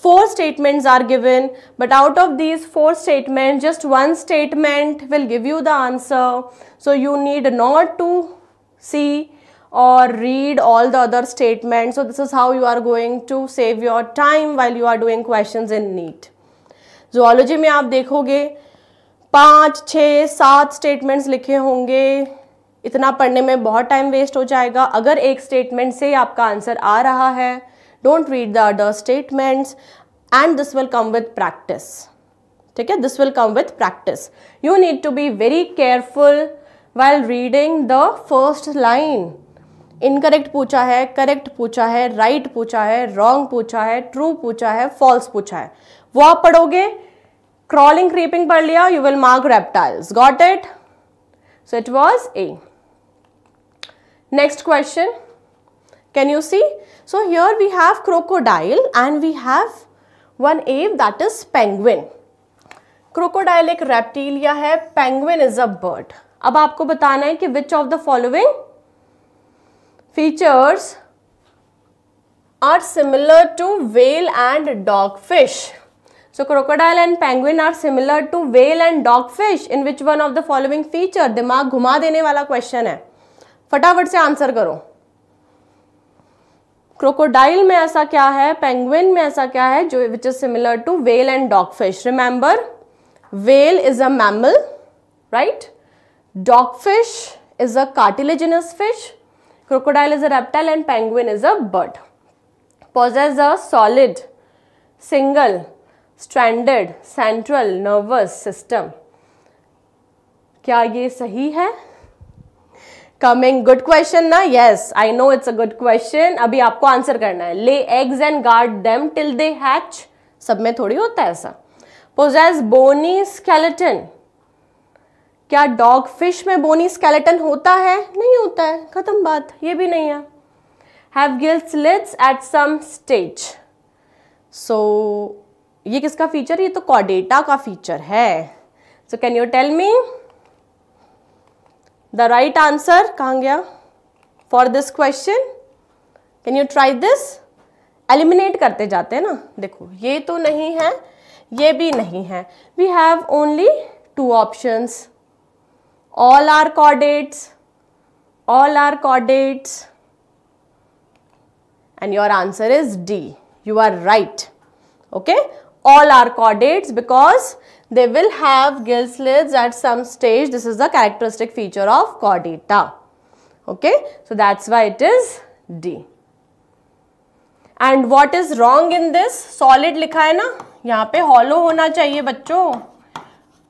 four statements are given but out of these four statements just one statement will give you the answer so you need not to see or read all the other statements. So this is how you are going to save your time while you are doing questions in NEET. Zoology में आप देखोगे पाँच छः सात statements लिखे होंगे इतना पढ़ने में बहुत टाइम वेस्ट हो जाएगा अगर एक स्टेटमेंट से आपका आंसर आ रहा है don't read the other statements and this will come with practice ठीक है this will come with practice you need to be very careful while reading the first line incorrect पूछा है करेक्ट पूछा है राइट right पूछा है wrong पूछा है ट्रू पूछा है फॉल्स पूछा है वो आप पढ़ोगे क्रॉलिंग क्रीपिंग पढ़ लिया you will mark reptiles got it so it was a next question can you see so here we have crocodile and we have one Aves that is penguin crocodile एक Reptilia है penguin is a bird अब आपको बताना है कि which of the following features are similar to whale and dogfish. So crocodile and penguin are similar to whale and dogfish in which one of the following feature dimag ghuma dene wala question hai फटाफट से answer करो crocodile में ऐसा क्या है penguin में ऐसा क्या है जो which is similar to whale and dog fish remember whale is a mammal right dog fish is a cartilaginous fish Crocodile is a reptile and penguin is a bird. Possess a solid, single, stranded, central nervous system. क्या ये सही है coming good question ना yes I know it's a good question अभी आपको answer करना है lay eggs and guard them till they hatch सब में थोड़ी होता है ऐसा पोजेस बोनी स्केलेटन क्या डॉग फिश में बोनी स्केलेटन होता है नहीं होता है खत्म बात ये भी नहीं है have gills slits at some stage so ये किसका फीचर ये तो कॉडेटा का फीचर है so can you tell me the right answer कहाँ गया for this question can you try this eliminate करते जाते हैं ना देखो ये तो नहीं है ये भी नहीं है we have only two options all are chordates, all are chordates and your answer is D. You are right. Okay. All are chordates because they will have gill slits at some stage. This is the characteristic feature of chordata. Okay. So that's why it is D. And what is wrong in this? Solid लिखा है ना यहाँ पे hollow होना चाहिए बच्चों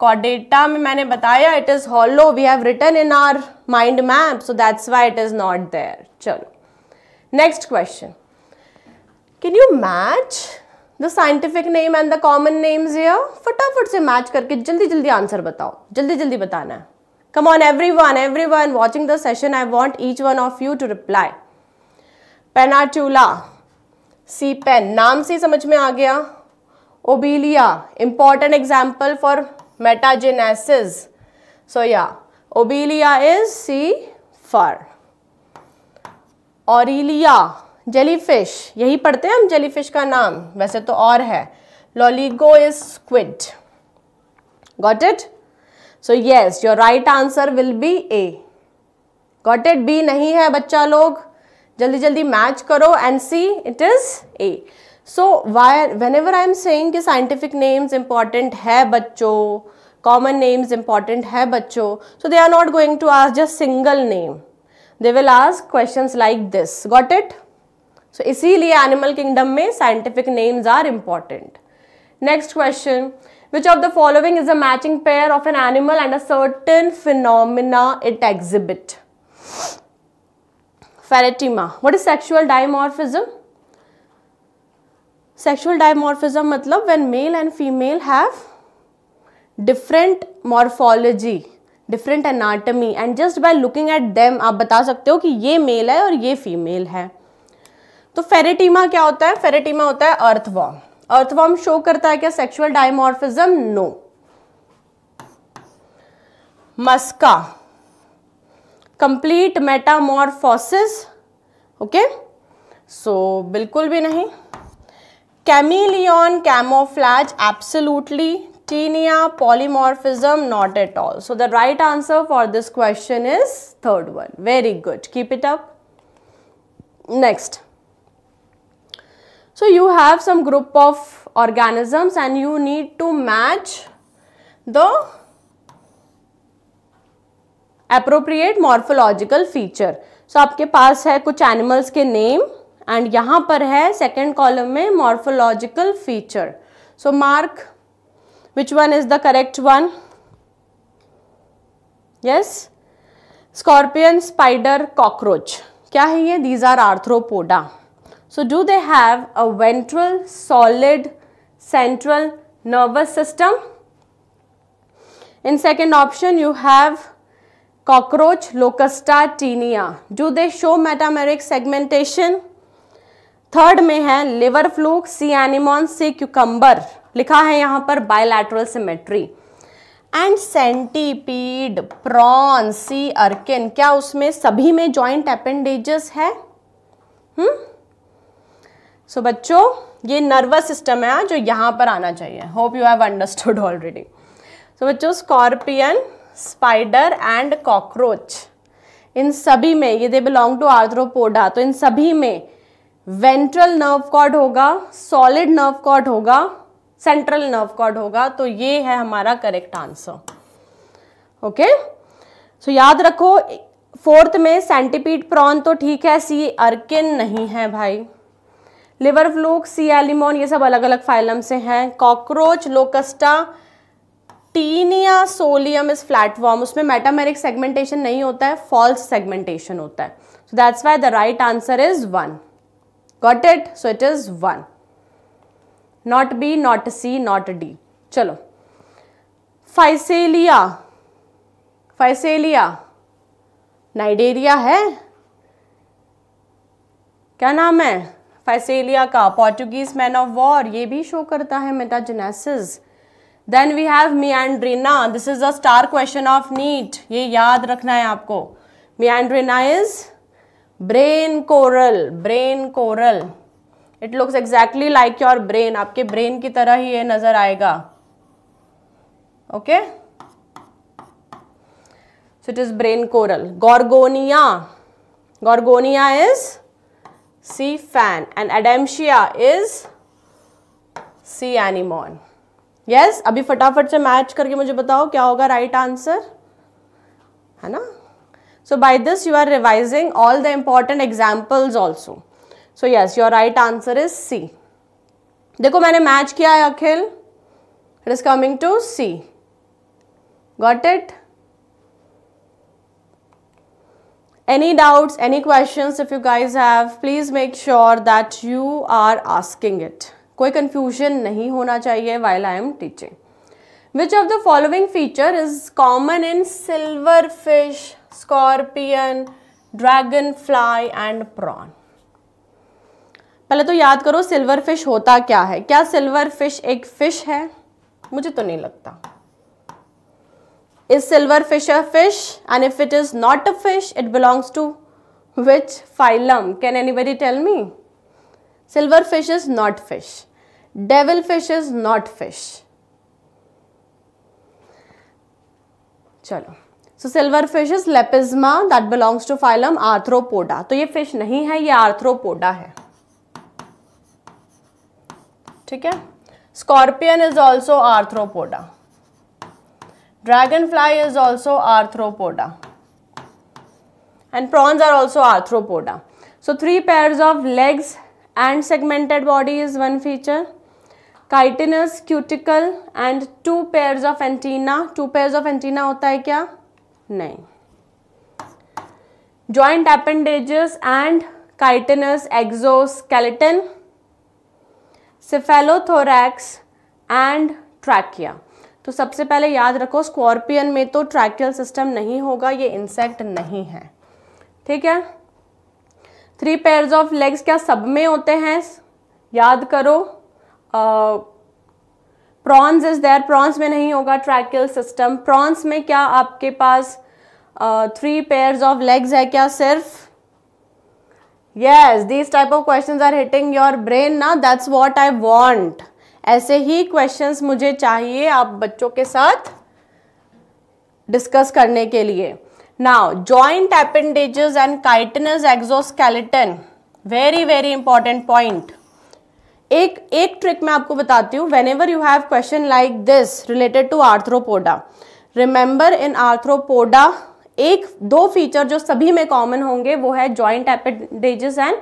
कॉडेटा में मैंने बताया it is hollow we have written in our mind map so that's why it is not there चलो next question can you match the scientific name and the common names here फटाफट से match करके जल्दी जल्दी answer बताओ जल्दी जल्दी बताना है come on every one every one watching the session I want each one of you to reply Pennatula sea pen नाम से समझ में आ गया Obelia important example for metagenesis. So yeah, Obelia is C fur. Aurelia, jellyfish, yahi padhte hain hum jellyfish ka naam वैसे तो और है Loligo is squid. Got it? So yes, your right answer will be A. Got it? B nahi hai bachcha log जल्दी जल्दी match करो and see it is a so why whenever I am saying कि scientific names important है बच्चों common names important है बच्चों so they are not going to ask just single name they will ask question like this got it so इसीलिए animal kingdom में scientific names are important next question which of the following is a matching pair of an animal and a certain phenomena it exhibit Pheretima what is sexual dimorphism sexual dimorphism मतलब when male and female have different morphology different anatomy and just by looking at them आप बता सकते हो कि ये mail है और ये फीमेल है तो फेरेटीमा क्या होता है फेरेटीमा होता है अर्थवॉम अर्थवॉम शो करता है क्या sexual dimorphism no Musca complete metamorphosis okay so बिल्कुल भी नहीं Chameleon, camouflage, absolutely. Tinea, polymorphism, not at all. So the right answer for this question is third one. Very good. Keep it up. Next. So you have some group of organisms and you need to match the appropriate morphological feature. So आपके पास है कुछ animals के name and यहां पर है second column में morphological feature so mark which one is the correct one yes scorpion spider cockroach क्या है ये these are Arthropoda so do they have a ventral solid central nervous system in second option you have cockroach Locusta Taenia do they show metameric segmentation third में है liver fluke सी एनिमॉन से cucumber लिखा है यहाँ पर bilateral symmetry and centipede prawn sea urchin क्या उसमें सभी में ज्वाइंट अपेंडेजेस है हम्म सो so, बच्चों ये नर्वस सिस्टम है जो यहाँ पर आना चाहिए hope you have understood already so बच्चों स्कॉर्पियन स्पाइडर एंड कॉकरोच इन सभी में ये दे बिलोंग टू आर्थ्रोपोडा तो इन सभी में वेंट्रल नर्व कॉर्ड होगा सॉलिड नर्व कॉर्ड होगा सेंट्रल नर्व कॉर्ड होगा तो ये है हमारा करेक्ट आंसर ओके सो याद रखो फोर्थ में सेंटीपीड प्रॉन तो ठीक है सी अर्किन नहीं है भाई लिवर फ्लूक सी एलिमोन ये सब अलग अलग फाइलम से हैं cockroach Locusta Taenia solium is flatworm उसमें मेटामेरिक सेगमेंटेशन नहीं होता है फॉल्स सेगमेंटेशन होता है so that's why the right answer is one got it so it is one not B not C not D चलो Physalia Physalia Cnidaria है क्या नाम है फाइसेलिया का पोर्टुगीज मैन ऑफ वॉर ये भी शो करता है metagenesis then we have Meandrina this is a star question of NEET ये याद रखना है आपको Meandrina is brain coral brain coral it looks exactly like your brain आपके ब्रेन की तरह ही ये नजर आएगा okay so it is brain coral Gorgonia Gorgonia is sea fan and Adamsia is sea anemone yes अभी फटाफट से मैच करके मुझे बताओ क्या होगा राइट right आंसर है ना So by this you are revising all the important examples also. So yes, your right answer is C. देखो मैंने match किया है अखिल It is coming to C. Got it? any doubts any questions if you guys have please make sure that you are asking it कोई confusion नहीं होना चाहिए while I am teaching which of the following feature is common in silver fish scorpion dragon fly and prawn पहले तो याद करो silver fish होता क्या है क्या सिल्वर फिश एक फिश है मुझे तो नहीं लगता is silver fish a fish and if it is not a fish it belongs to which phylum can anybody tell me silver fish is not fish devil fish is not fish चलो so silver fish is Lepisma that belongs to phylum Arthropoda तो ये fish नहीं है ये arthropoda है ठीक है scorpion is also Arthropoda dragon fly is also Arthropoda and prawns are also arthropoda so three pairs of legs and segmented body is one feature chitinous cuticle and two pairs of antenna two pairs of antenna होता है क्या नहीं joint appendages and chitinous exoskeleton cephalothorax and trachea तो सबसे पहले याद रखो scorpion में तो ट्रैकियल सिस्टम नहीं होगा ये इंसेक्ट नहीं है ठीक है थ्री पेयर्स ऑफ लेग्स क्या सब में होते हैं याद करो प्रॉन्स इज देयर प्रॉन्स में नहीं होगा ट्रैकिल सिस्टम प्रॉन्स में क्या आपके पास थ्री पेयर्स ऑफ लेग्स है क्या सिर्फ yes these type of question are hitting your brain ना दैट्स वॉट आई वॉन्ट ऐसे ही क्वेश्चंस मुझे चाहिए आप बच्चों के साथ डिस्कस करने के लिए now joint appendages and chitinous exoskeleton very very important point एक एक ट्रिक मैं आपको बताती हूँ whenever you have question like this related to Arthropoda remember in Arthropoda एक दो फीचर जो सभी में कॉमन होंगे वो है joint appendages and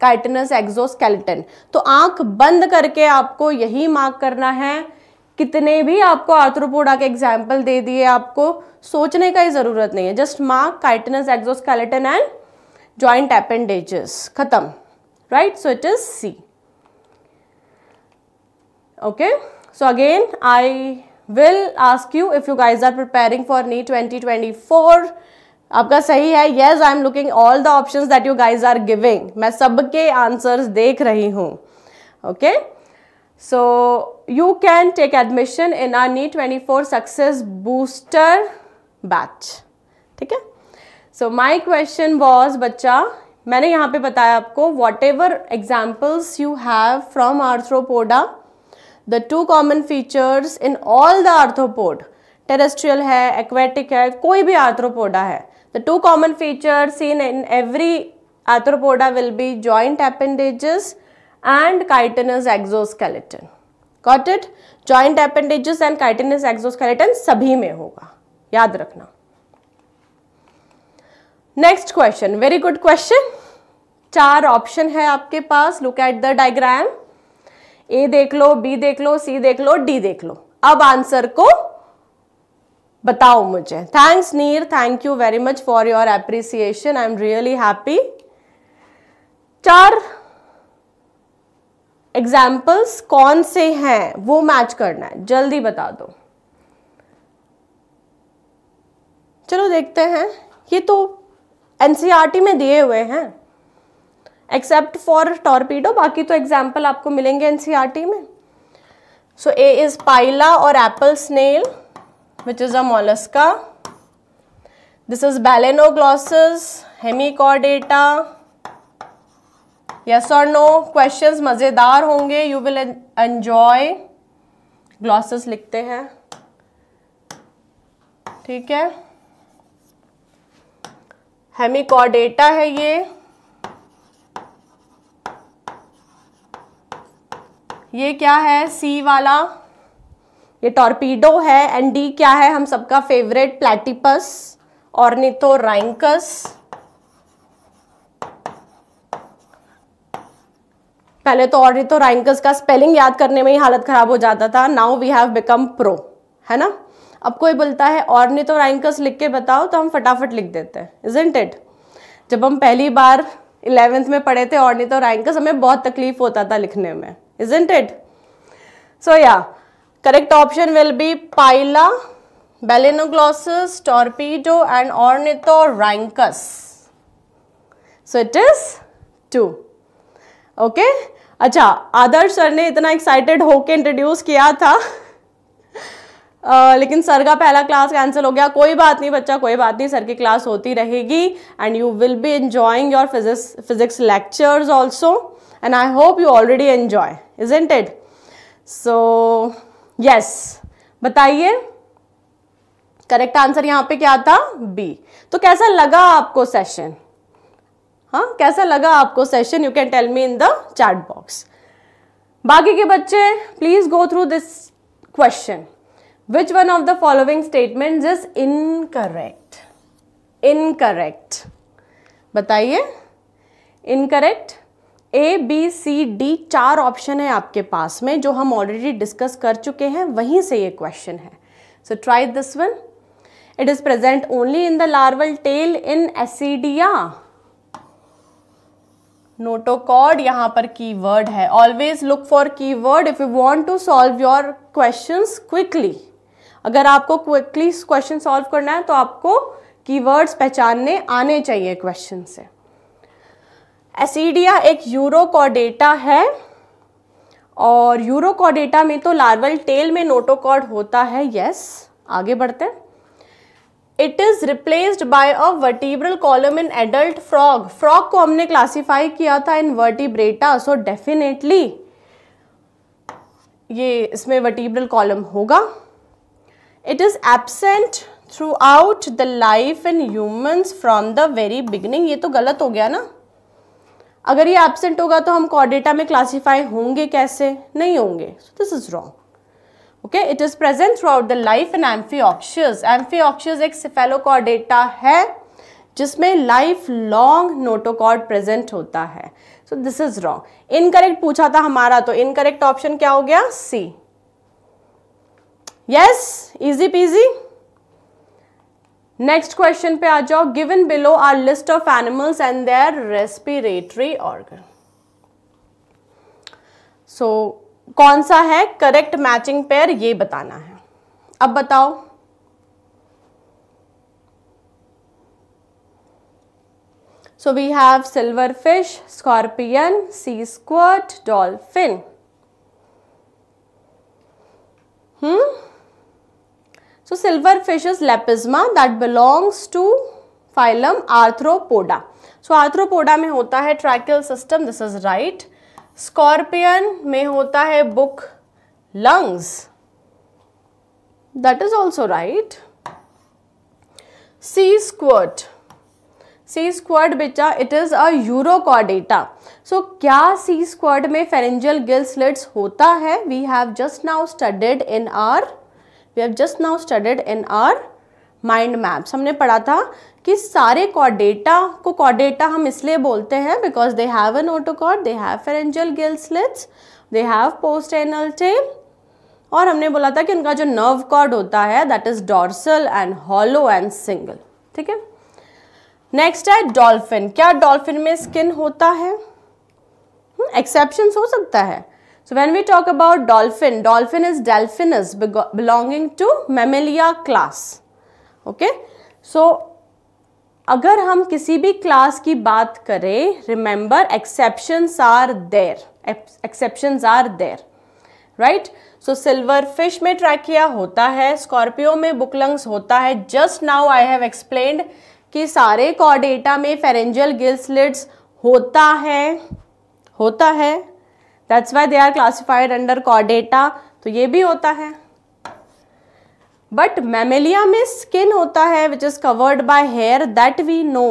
chitinous exoskeleton तो आंख बंद करके आपको यही मार्क करना है कितने भी आपको आर्थ्रोपोडा के एग्जाम्पल दे दिए आपको सोचने का ही ज़रूरत नहीं है just mark chitinous exoskeleton and joint appendages खत्म right so it is C okay so again i will ask you if you guys are preparing for NEET 2024 आपका सही है yes I am looking all the option that you guys are giving मैं सबके answers देख रही हूँ okay so you can take admission in our NEET twenty four success booster batch ठीक है सो माई क्वेश्चन वॉज बच्चा मैंने यहाँ पे बताया आपको whatever examples you have from arthropoda the two common features in all the arthropod terrestrial है aquatic है कोई भी आर्थ्रोपोडा है the two common features in in every arthropoda will be joint appendages and chitinous exoskeleton. Got it? Joint appendages and chitinous exoskeleton सभी में होगा याद रखना next question very good question चार ऑप्शन है आपके पास look at the diagram A देख लो बी देख लो सी देख लो डी देख लो अब आंसर को बताओ मुझे thanks Neer thank you very much for your appreciation I am really happy चार एग्जाम्पल्स कौन से हैं वो मैच करना है जल्दी बता दो चलो देखते हैं ये तो एनसीआरटी e में दिए हुए हैं एक्सेप्ट फॉर टॉर्पीडो बाकी तो एग्जाम्पल आपको मिलेंगे एनसीईआरटी e में सो ए इज पाइला और apple snail which is a mollusca this is glossus hemichordata yes और नो क्वेश्चंस मज़ेदार होंगे यू विल एंजॉय ग्लॉसेस लिखते हैं ठीक है हेमिकॉर्डेटा है ये ये क्या है सी वाला ये टॉर्पीडो है एंड डी क्या है हम सबका फेवरेट प्लेटिपस राइंकस पहले तो राइंकस का स्पेलिंग याद करने में ही हालत खराब हो जाता था now we have become pro है ना अब कोई बोलता है रैंकस लिख के बताओ तो हम फटाफट लिख देते हैं इजेंट इट जब हम पहली बार इलेवेंथ में पढ़े थे ऑर्निथोराइंकस हमें बहुत तकलीफ होता था लिखने में isn't it? So yeah, correct option will be Pila, balenoglossus Torpedo and Ornithorhynchus. So it is 2. Okay? अच्छा आदर्श सर ने इतना एक्साइटेड होके इंट्रोड्यूस किया था आ, लेकिन सर का पहला क्लास कैंसिल हो गया कोई बात नहीं बच्चा कोई बात नहीं सर की क्लास होती रहेगी and you will be enjoying your physics physics lectures also and I hope you already enjoy, isn't it? So, yes, बताइए करेक्ट आंसर यहाँ पे क्या था बी तो कैसा लगा आपको सेशन हाँ कैसा लगा आपको session you can tell me in the chat box बाकी के बच्चे please go through this question which one of the following statement is incorrect incorrect बताइए incorrect A B C D चार ऑप्शन है आपके पास में जो हम ऑलरेडी डिस्कस कर चुके हैं वहीं से ये क्वेश्चन है so try this one it is present only in the larval tail in ascidia notochord यहां पर कीवर्ड है always look for keyword if you want to solve your questions quickly अगर आपको क्विकली क्वेश्चन सॉल्व करना है तो आपको keywords पहचानने आने चाहिए क्वेश्चन से एसिडिया एक यूरोकॉडेटा है और यूरोकॉडेटा में तो लार्वल टेल में नोटोकॉड होता है यस आगे बढ़ते हैं it is replaced by a vertebral column in adult frog frog को हमने क्लासिफाई किया था इन वर्टिब्रेटा सो डेफिनेटली ये इसमें वर्टिब्रल कॉलम होगा it is absent throughout the life in humans from the very beginning ये तो गलत हो गया ना अगर ये एबसेंट होगा तो हम कॉर्डेटा में क्लासीफाई होंगे कैसे नहीं होंगे this is wrong okay it is present throughout the life and amphioxus एक सिफेलो कॉडेटा है जिसमें लाइफ लॉन्ग नोटोकॉर्ड प्रेजेंट होता है so this is wrong incorrect पूछा था हमारा तो इनकरेक्ट ऑप्शन क्या हो गया C yes easy peasy next question पे आ जाओ given below are list of animals and their respiratory organ so कौन सा है करेक्ट मैचिंग पेयर ये बताना है अब बताओ we have silver fish scorpion sea squirt dolphin hmm So silver fish is Lepisma that belongs to phylum Arthropoda. So Arthropoda mein hota hai tracheal system, this is right. Scorpion mein hota hai book lungs, that is also right. Sea squirt, sea squirt बेटा it is a urochordata so क्या sea squirt में pharyngeal गिल्स slits होता है? We have just now studied in our we have just now studied in our mind maps हमने पढ़ा था कि सारे कॉडेटा को कॉडेटा हम इसलिए बोलते हैं बिकॉज दे हैव एन ऑटोकॉड they have pharyngeal gill slits they have post anal tail और हमने बोला था कि उनका जो नर्व कॉर्ड होता है that is dorsal and hollow and single ठीक है नेक्स्ट है डॉल्फिन क्या डॉल्फिन में स्किन होता है एक्सेप्शन हम्म, हो सकता है So when we talk about dolphin, dolphin is delphinus belonging to mammalia class. Okay. So अगर हम किसी भी क्लास की बात करें remember exceptions are there exceptions are there right so silver fish में ट्रैकिया होता है स्कॉर्पियो में बुकलंग्स होता है just now I have explained कि सारे कॉडेटा में फेरेंजल गिल्स होता है होता है that's why they are classified under कॉडेटा तो ये भी होता है बट मेमेलिया में स्किन होता है which is covered by hair that we know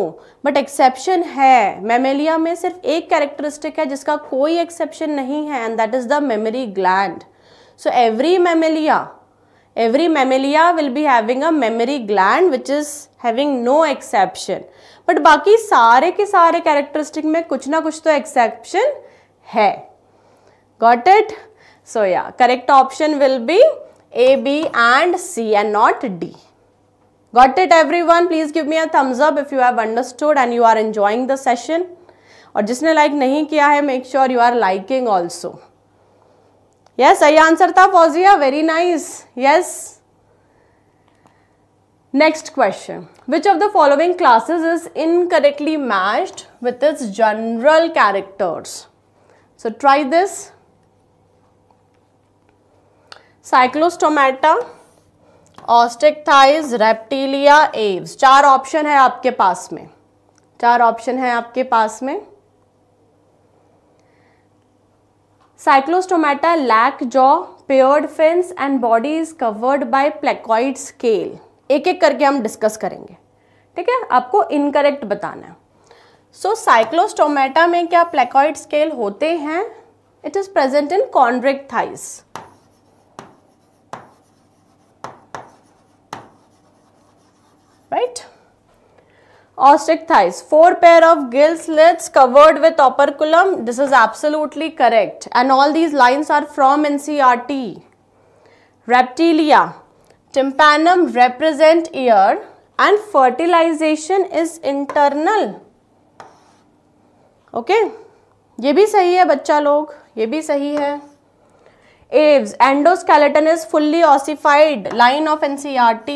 but exception है मेमेलिया में सिर्फ एक कैरेक्टरिस्टिक है जिसका कोई एक्सेप्शन नहीं है and that is the mammary gland so every mammalia every mammalia will be having a mammary gland which is having no exception but बाकी सारे के सारे कैरेक्टरिस्टिक में कुछ ना कुछ तो एक्सेप्शन है Got it? So, yeah, correct option will be A, B and C and not D. Got it everyone? Please give me a thumbs up if you have understood and you are enjoying the session. Or if you like not liked, make sure you are liking also. Yes, I answered that, Fauzia. Very nice. Yes. Next question. Which of the following classes is incorrectly matched with its general characters? So try this. Cyclostomata osteichthyes reptilia aves चार option है आपके पास में चार option है आपके पास में cyclostomata lack jaw paired fins and body is covered by placoid scale एक एक करके हम डिस्कस करेंगे ठीक है आपको इनकरेक्ट बताना है सो साइक्लोस्टोमेटा में क्या प्लेकॉइड स्केल होते हैं it is present in chondrichthyes right? Ostrich thighs, four pair of gill slits covered with operculum. This is absolutely correct. And all these lines are from NCRT. Reptilia, tympanum represent ear and fertilization is internal. Okay? ye bhi sahi hai bachcha log ye bhi sahi hai aves endoskeleton is fully ossified line of ncrt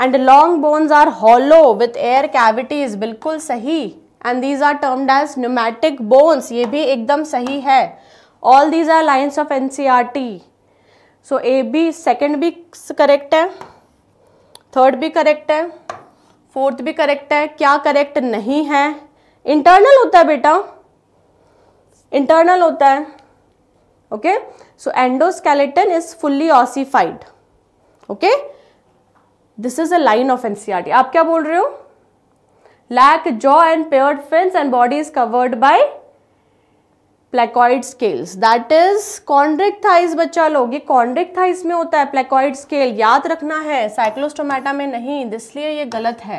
and long bones are hollow with air cavities बिल्कुल सही and these are termed as pneumatic bones ये भी एकदम सही है all these are lines of N C R T so A B second भी correct है third भी करेक्ट है फोर्थ भी करेक्ट है क्या करेक्ट नहीं है इंटरनल होता है बेटा इंटरनल होता है okay so endoskeleton is fully ossified okay this is a line of NCERT आप क्या बोल रहे हो lack jaw and paired fins and body is covered by placoid scales that is chondrichthyes बच्चा लोग ये कॉन्ड्रिक थाइस में होता है प्लेकॉइड स्केल याद रखना है साइक्लोस्टोमेटा में नहीं इसलिए ये गलत है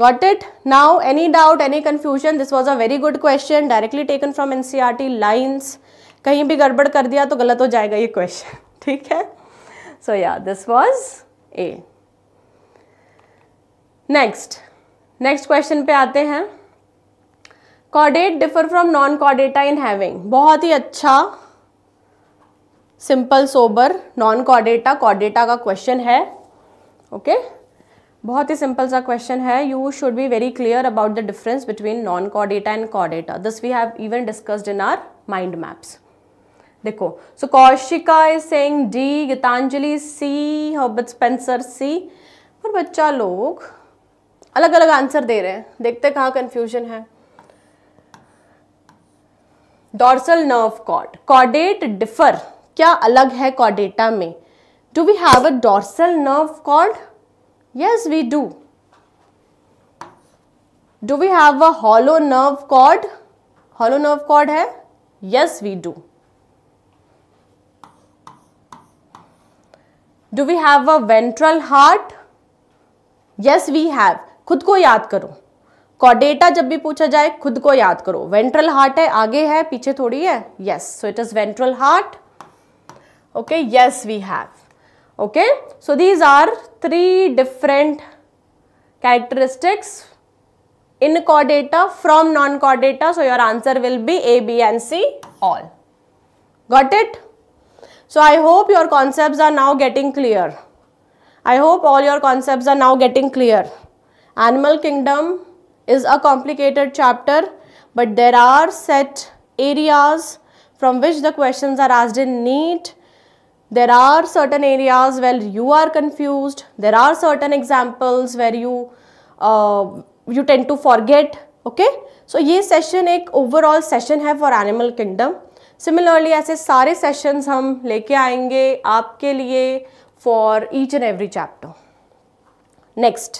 got it now any doubt any confusion this was a very good question directly taken from NCERT lines कहीं भी गड़बड़ कर दिया तो गलत हो जाएगा ये question. ठीक है So yeah, this was A. Next next question पे आते हैं chordate differ from non chordata in having बहुत ही अच्छा simple sober non chordata chordata का क्वेश्चन है ओके okay? बहुत ही सिंपल सा क्वेश्चन है you should be very clear about the difference between non chordata and chordata this we have even discussed in our mind maps देखो so Kaushika is saying D Geetanjali C Herbert Spencer C पर बच्चा लोग अलग अलग answer दे रहे हैं देखते कहाँ कंफ्यूजन है dorsal nerve cord chordate differ क्या अलग है कॉर्डेटा में do we have a dorsal nerve cord yes we do do we have a hollow nerve cord hollow nerve cord है yes we do Do we have a ventral heart? Yes, we have. खुद को याद करो कॉडेटा जब भी पूछा जाए खुद को याद करो वेंट्रल हार्ट है आगे है पीछे थोड़ी है yes so it is ventral heart okay yes we have okay so these are three different characteristics in कॉडेटा from non कॉडेटा so your answer will B A B and see all got it So I hope your concepts are now getting clear. I hope all your concepts are now getting clear. Animal kingdom is a complicated chapter but there are set areas from which the questions are asked in neat. There are certain areas where you are confused. There are certain examples where you uh, you tend to forget. Okay. So this session एक overall session है for animal kingdom. Similarly ऐसे सारे sessions हम लेके आएंगे आपके लिए for each and every chapter next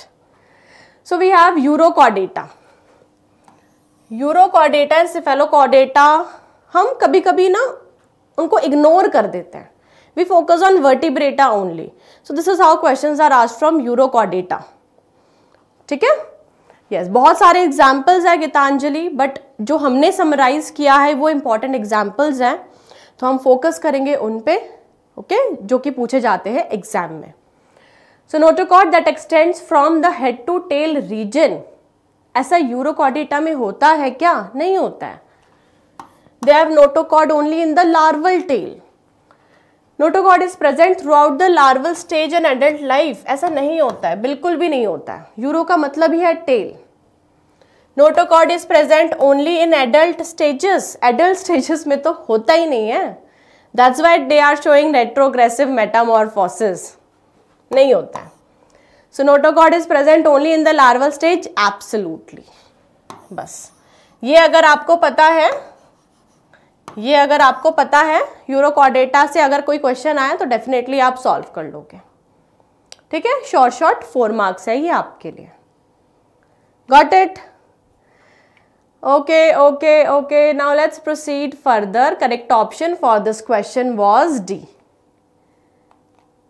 uro we have urochordata urochordata and cephalochordata हम कभी कभी ना उनको इग्नोर कर देते हैं we focus on vertebrata only so this is how question are asked from urochordata ठीक है यस yes, बहुत सारे एग्जाम्पल्स हैं गीतांजलि बट जो हमने समराइज किया है वो इम्पॉर्टेंट एग्जाम्पल्स हैं तो हम फोकस करेंगे उन पे ओके okay? जो कि पूछे जाते हैं एग्जाम में so notochord that extends from the head to tail region ऐसा यूरोकॉडिटा में होता है क्या नहीं होता है they have notochord only in the larval tail notochord is present throughout the larval stage and adult life ऐसा नहीं होता है बिल्कुल भी नहीं होता है यूरो का मतलब ही है tail notochord is present only in adult stages adult stages में तो होता ही नहीं है that's why they are showing retrogressive metamorphosis नहीं होता है so notochord is present only in the larval stage absolutely बस ये अगर आपको पता है ये अगर आपको पता है यूरोकॉडेटा से अगर कोई क्वेश्चन आया तो डेफिनेटली आप सॉल्व कर लोगे ठीक है शॉर्ट शॉर्ट फोर मार्क्स है ये आपके लिए got it okay okay okay now let's proceed further correct option for this question was D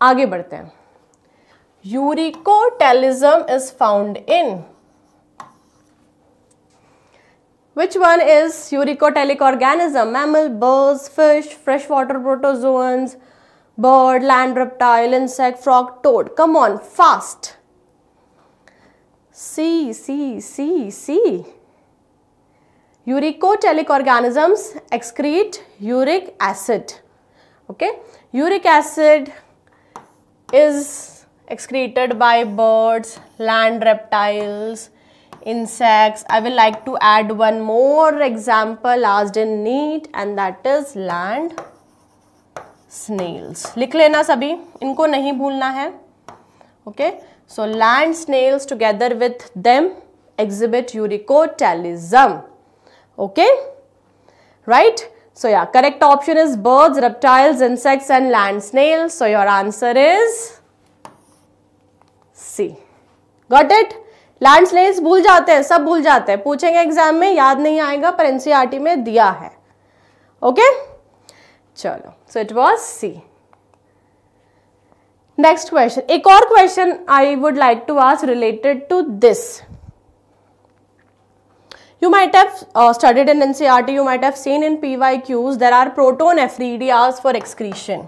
आगे बढ़ते हैं ureotelism is found in Which one is uricotelic organism? Mammal, birds, fish, freshwater protozoans, bird, land reptile, insect, frog, toad. Come on, fast. C, C, C, C. Uricotelic organisms excrete uric acid. Okay, uric acid is excreted by birds, land reptiles, insects. I will like to add one more example asked in neat, and that is land snails. लिख लेना sabhi. Inko nahi bhulna hai. okay so land snails together with them exhibit uricotelism. okay right so yeah correct option is birds reptiles insects and land snails so your answer is c got it land landslides भूल जाते हैं सब भूल जाते हैं पूछेंगे exam में याद नहीं आएगा पर एनसीईआरटी e में दिया है ओके चलो so it was C next question एक और क्वेश्चन I would like to ask related to this You might have uh, studied in NCERT. you might have seen in PYQs, there are proton FREDRs for excretion.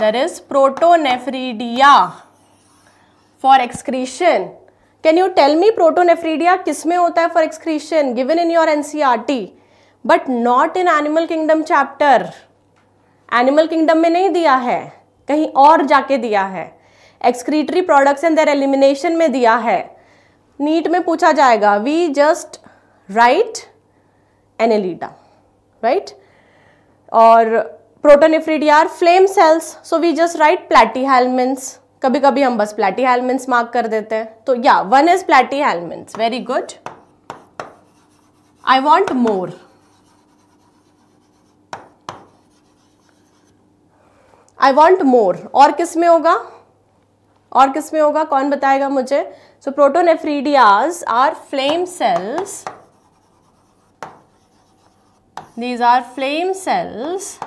There is protonephridia for excretion can you tell me protonephridia किस में होता है for excretion given in your NCERT but not in animal kingdom chapter animal kingdom में नहीं दिया है कहीं और जाके दिया है excretory products and their elimination में दिया है नीट में पूछा जाएगा we just write annelida right और protonephridia are flame cells so we just write platyhelminthes कभी कभी हम बस प्लेटी हेलमेंट्स मार्क कर देते हैं तो या one is platyhelminthes very good I want more I want more और किस में होगा और किस में होगा कौन बताएगा मुझे so protonephridias are flame cells these are flame cells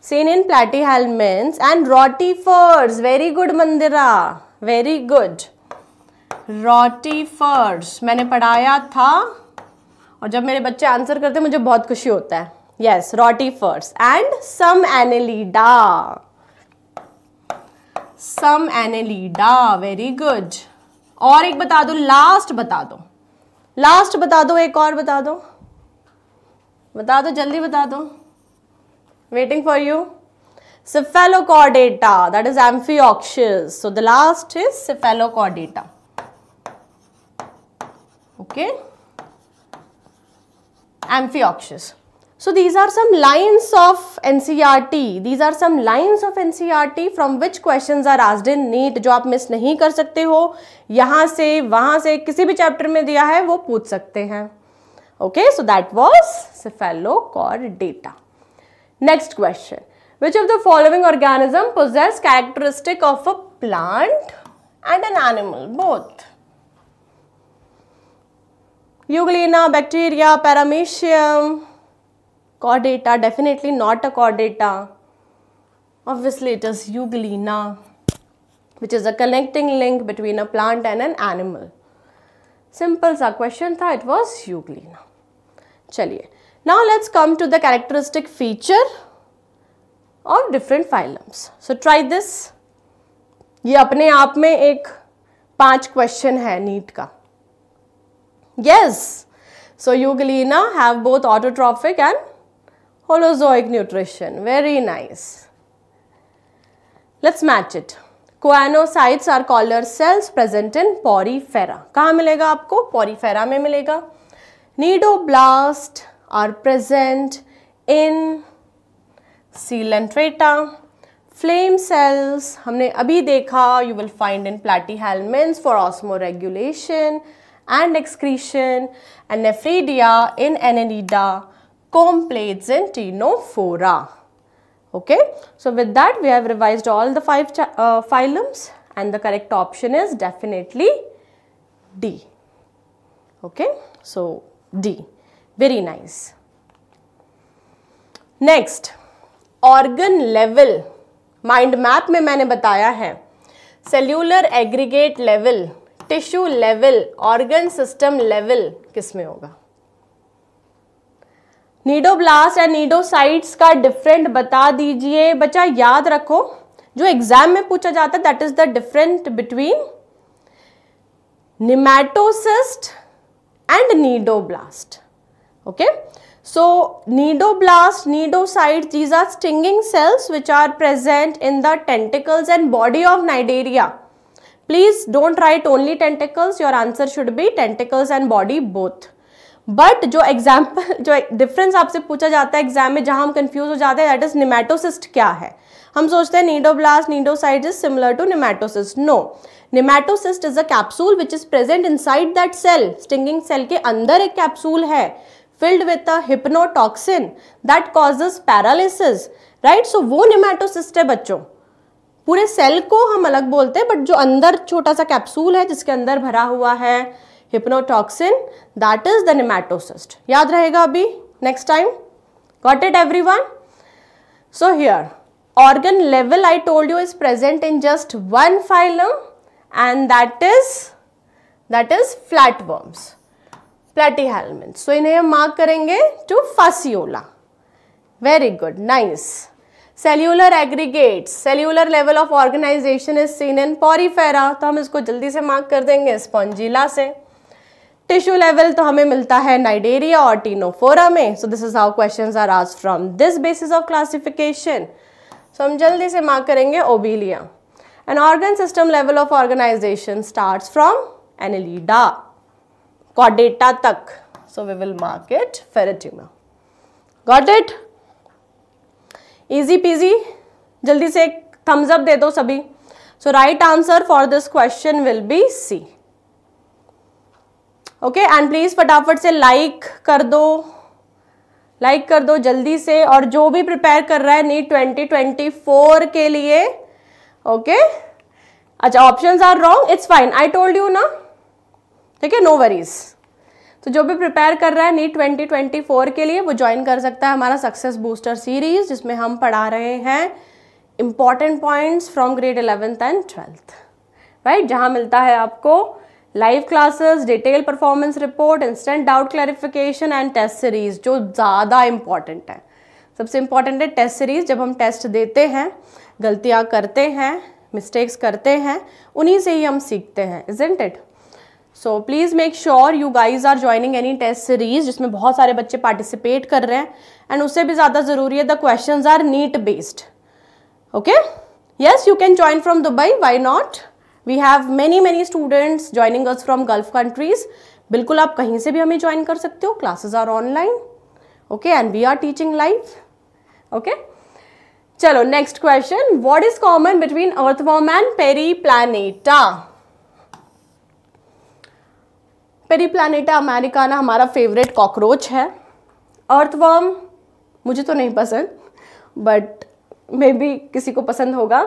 seen in platyhelminths and rotifers. Very good, Mandira. Very good. rotifers मैंने पढ़ाया था और जब मेरे बच्चे आंसर करते मुझे बहुत खुशी होता है yes rotifers and some annelida some annelida very good और एक बता दो लास्ट बता दो लास्ट बता दो एक और बता दो बता दो जल्दी बता दो waiting for you. Cephalochordata, that is amphioxus. So the last is cephalochordata. Okay. Amphioxus. So these are some lines of NCRT. These are some lines of NCRT from which questions are asked in neat jo aap miss nahi kar sakte ho yahan se wahan se kisi bhi chapter mein diya hai wo pooch sakte hain okay so that was was data Next question. Which of the following organism possess characteristic of a plant and an animal? Both. Euglena, bacteria, paramecium, chordata, definitely not a chordata. Obviously it is Euglena, which is a connecting link between a plant and an animal. Simple सा question था it was euglena now let's come to the characteristic feature of different phylums. So try this. ये अपने आप में एक पांच question है NEET का Yes. So Euglena have both autotrophic and holozoic nutrition. Very nice. Let's match it. Coanocytes are collar cells present in porifera. कहाँ मिलेगा आपको? Porifera में मिलेगा. Neodoblast are present in ceilentrata. Flame cells हमने अभी देखा you will find in platyhelminths for osmoregulation and excretion and nephridia in Anenida, comb in Tenophora. Okay, so with that we have revised all the five uh, phylums and the correct option is definitely D. Okay, so D. Very nice next organ level mind map में मैंने बताया है cellular aggregate level tissue level organ system level किस में होगा cnidoblast and cnidocytes का different बता दीजिए बच्चा याद रखो जो एग्जाम में पूछा जाता है that is the different between nematocyst and cnidoblast okay so neodoblast neodocytes these are stinging cells which are present in the tentacles and body of cnidaria please don't write only tentacles your answer should be tentacles and body both but जो example जो difference आपसे पूछा जाता है exam में जहां हम confuse हो जाते हैं दैट इज निमेटोसिस्ट क्या है हम सोचते हैं cnidoblast cnidocyte is similar to nematocyst no nematocyst is a capsule which is present inside that cell stinging cell के अंदर एक कैप्सूल है filled with a hypnotoxin that causes paralysis, right? So वो nematocyst है बच्चों पूरे सेल को हम अलग बोलते हैं बट जो अंदर छोटा सा कैप्सूल है जिसके अंदर भरा हुआ है hypnotoxin that is the nematocyst याद रहेगा अभी next time got it everyone so here organ level I told you is present in just one phylum and that is that is flatworms. Platyhelminth so इन्हें हम mark करेंगे two Fasciola very good nice cellular aggregates cellular level of organisation is seen in Porifera तो हम इसको जल्दी से mark कर देंगे स्पॉन्जिला से टिश्यू लेवल तो हमें मिलता है नाइडेरिया और टीनोफोरा में so this is how questions are आज from this basis of classification so हम जल्दी से मार्क करेंगे Obelia and organ system level of organization start from Annelida कॉडेटा तक so we will mark it Pheretima got it easy peasy जल्दी से एक थम्स अप दे दो सभी so right answer for this question will be C okay and please फटाफट से लाइक कर दो लाइक like कर दो जल्दी से और जो भी प्रिपेयर कर रहा है नीट फोर के लिए ओके okay? अच्छा options are wrong it's fine I told you ना ठीक है नो वरीज तो जो भी प्रिपेयर कर रहा है नीट 2024 के लिए वो ज्वाइन कर सकता है हमारा सक्सेस बूस्टर सीरीज जिसमें हम पढ़ा रहे हैं important points from grade eleventh and twelfth right जहाँ मिलता है आपको live classes detail performance report instant doubt clarification and test series जो ज़्यादा इंपॉर्टेंट है सबसे इम्पॉर्टेंट है टेस्ट सीरीज जब हम टेस्ट देते हैं गलतियाँ करते हैं मिस्टेक्स करते हैं उन्हीं से ही हम सीखते हैं isn't it so please make sure you guys are joining any test series जिसमें बहुत सारे बच्चे पार्टिसिपेट कर रहे हैं एंड उससे भी ज़्यादा ज़रूरी है the question are NEET based okay yes you can join from Dubai why not we have many many students joining us from Gulf countries बिल्कुल आप कहीं से भी हमें ज्वाइन कर सकते हो classes are online okay and we are teaching live okay चलो next question what is common between earthworm and Periplaneta Periplaneta americana हमारा फेवरेट कॉकरोच है अर्थवर्म मुझे तो नहीं पसंद बट मे बी किसी को पसंद होगा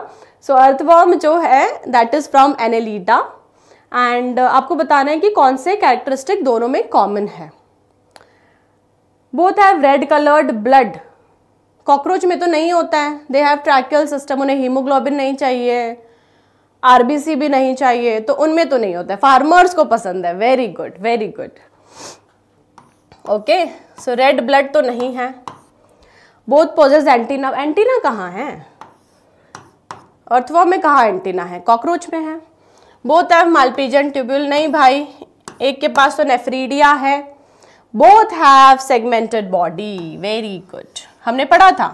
सो अर्थवर्म जो है that is from Annelida and आपको बताना है कि कौन से कैरेक्टरिस्टिक दोनों में कॉमन है both have red coloured blood cockroach में तो नहीं होता है दे हैव ट्रैकियल सिस्टम उन्हें हीमोग्लोबिन नहीं चाहिए आरबीसी भी नहीं चाहिए तो उनमें तो नहीं होता है फार्मर्स को पसंद है very good very good okay so red blood तो नहीं है बोथ पोजेस एंटीना एंटीना कहाँ है अर्थवा में कहाँ एंटीना है कॉकरोच में है बोथ हैव मालपीजन ट्यूब्यूल नहीं भाई एक के पास तो नेफ्रीडिया है both have segmented body very good हमने पढ़ा था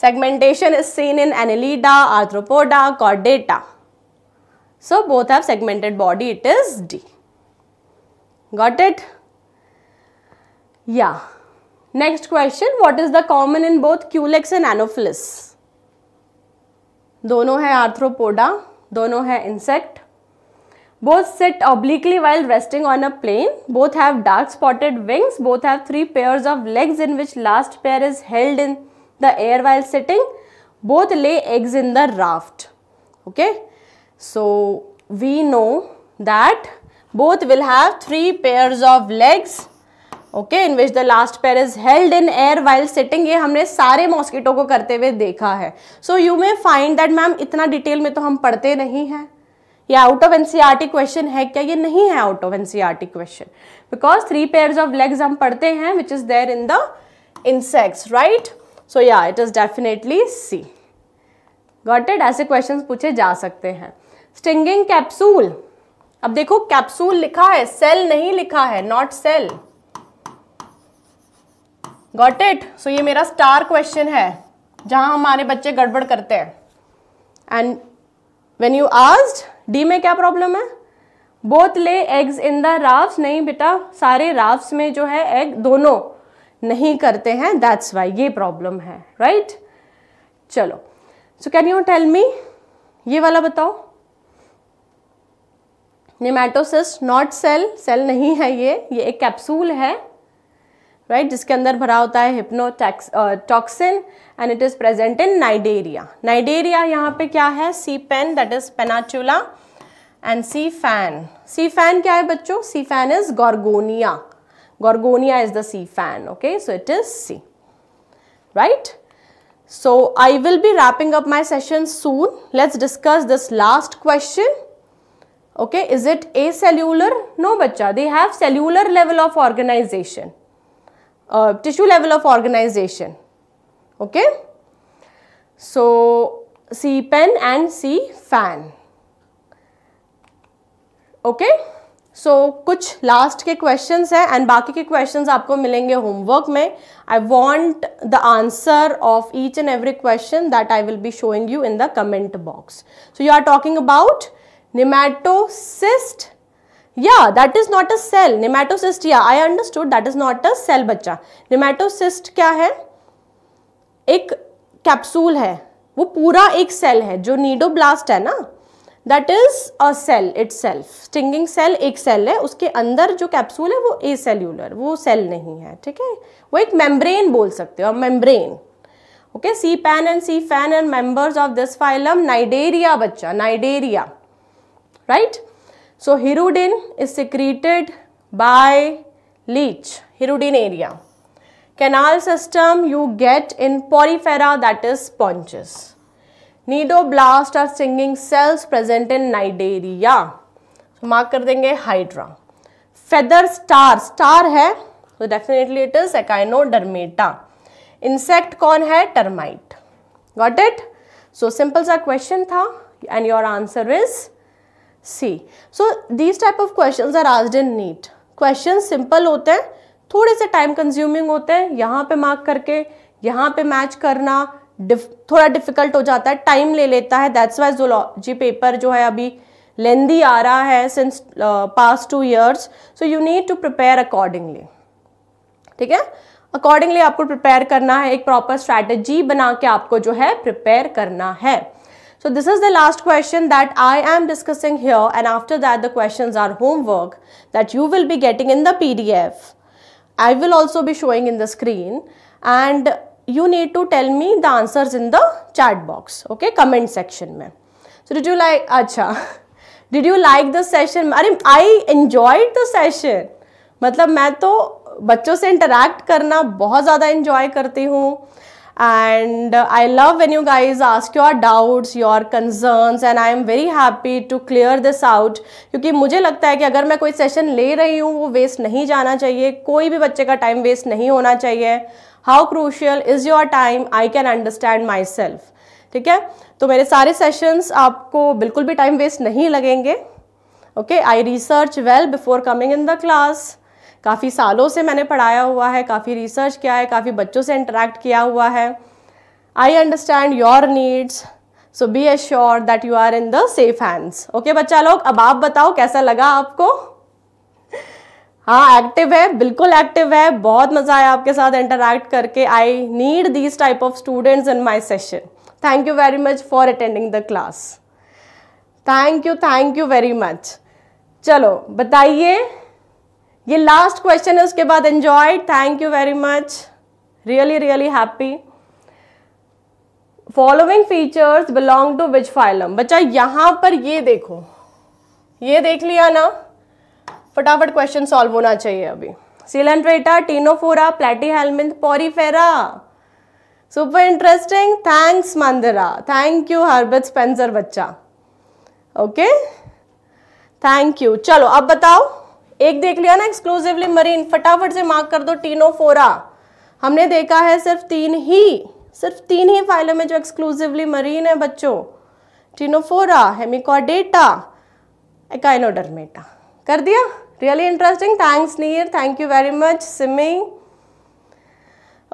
segmentation is seen in Annelida Arthropoda Chordata So, both have segmented body, it is D. Got it? Yeah. Next question, what is the common in both Culex and Anopheles? दोनों है Arthropoda. दोनों है insect. Both sit obliquely while resting on a plane. Both have dark spotted wings. Both have three pairs of legs in which last pair is held in the air while sitting. Both lay eggs in the raft. Okay. So we know that both will have three pairs of legs okay in which the last pair is held in air while sitting ये हमने सारे mosquito को करते हुए देखा है so you may find that ma'am इतना detail में तो हम पढ़ते नहीं हैं ये आउट ऑफ एनसीईआरटी क्वेश्चन है क्या ये नहीं है out of NCERT question because three pairs of legs हम पढ़ते हैं which is there in the insects right so yeah it is definitely C got it ऐसे क्वेश्चन पूछे जा सकते हैं स्टिंगिंग कैप्सूल अब देखो कैप्सूल लिखा है सेल नहीं लिखा है not cell got it so ये मेरा स्टार क्वेश्चन है जहां हमारे बच्चे गड़बड़ करते हैं and when you asked D में क्या प्रॉब्लम है both lay eggs in the राफ्स नहीं बेटा सारे राफ्स में जो है एग दोनों नहीं करते हैं दैट्स वाई ये प्रॉब्लम है राइट right? चलो so can you tell me ये वाला बताओ निमेटोसिस नॉट सेल सेल नहीं है ये ये एक कैप्सूल है राइट right? जिसके अंदर भरा होता है hypnotoxin and it is present in Cnidaria Cnidaria यहाँ पे क्या है sea pen that is Pennatula and sea fan sea fan क्या है बच्चों sea fan is Gorgonia Gorgonia is the sea fan okay so it is C right so I will be wrapping up my session soon let's discuss this last question okay is it acellular no bacha they have cellular level of organization uh, tissue level of organization okay so c pen and c fan okay so kuch last ke questions hai and baki ke questions aapko milenge homework mein i want the answer of each and every question that i will be showing you in the comment box so you are talking about nematocyst yeah that is not a cell nematocyst yeah I understood that is not a cell बच्चा nematocyst क्या है एक capsule है वो पूरा एक cell है जो नीडोब्लास्ट है ना that is a cell itself stinging cell एक सेल है उसके अंदर जो कैप्सूल है वो ए सेल्यूलर वो सेल नहीं है ठीक है वो एक मेम्ब्रेन बोल सकते हो membrane okay sea pen and sea fan and members of this phylum Cnidaria बच्चा Cnidaria right? So hirudin is secreted by leech, hirudin area. Canal system you get in porifera that is sponges. Nidoblast are singing cells present in cnidaria. So mark कर देंगे hydra. Feather star, star है so definitely it is echinodermata. Insect कौन है termite. Got it? So simple सा question था and your answer is C so these type of question are आज in NEET question simple होते हैं थोड़े से टाइम कंज्यूमिंग होते हैं यहाँ पे मार्क करके यहाँ पे मैच करना डिफ, थोड़ा डिफिकल्ट हो जाता है टाइम ले लेता है दैट्स वाई जोलॉजी पेपर जो है अभी लेंदी आ रहा है since past two years so you need to prepare accordingly ठीक है अकॉर्डिंगली आपको प्रिपेयर करना है एक प्रॉपर स्ट्रैटेजी बना के आपको जो है प्रिपेयर करना है So this is the last question that I am discussing here and after that the questions are homework that you will be getting in the PDF. I will also be showing in the screen and you need to tell me the answers in the chat box okay comment section mein. So did you like acha did you like the session अरे I enjoyed the session मतलब मैं तो बच्चों से interact करना बहुत ज़्यादा करती हूँ and I love when you guys ask your doubts, your concerns and I am very happy to clear this out क्योंकि मुझे लगता है कि अगर मैं कोई सेशन ले रही हूँ वो वेस्ट नहीं जाना चाहिए कोई भी बच्चे का टाइम वेस्ट नहीं होना चाहिए how crucial is your time I can understand myself ठीक है तो मेरे सारे सेशंस आपको बिल्कुल भी टाइम वेस्ट नहीं लगेंगे okay i research well before coming in the class काफ़ी सालों से मैंने पढ़ाया हुआ है काफ़ी रिसर्च किया है काफ़ी बच्चों से इंटरेक्ट किया हुआ है I understand your needs so be a sure that you are in the safe hands okay बच्चा लोग अब आप बताओ कैसा लगा आपको हाँ एक्टिव है बिल्कुल एक्टिव है बहुत मज़ा आया आपके साथ इंटरेक्ट करके I need these type of students in my session thank you very much for attending the class thank you thank you very much चलो बताइए ये लास्ट क्वेश्चन है उसके बाद enjoy thank you very much really really happy following features belong to which phylum बच्चा यहां पर ये देखो ये देख लिया ना फटाफट क्वेश्चन सॉल्व होना चाहिए अभी Coelenterata Ctenophora platyhelminth Porifera super interesting thanks Mandira thank you Herbert Spencer बच्चा ओके थैंक यू चलो अब बताओ एक देख लिया ना एक्सक्लूसिवली मरीन फटाफट से मार्क कर दो टीनोफोरा हमने देखा है सिर्फ तीन ही सिर्फ तीन ही फाइलों में जो एक्सक्लूसिवली मरीन है बच्चों टीनोफोरा हेमिकॉडेटा एकाइनोडरमेटा कर दिया really interesting thanks Neer thank you very much Simi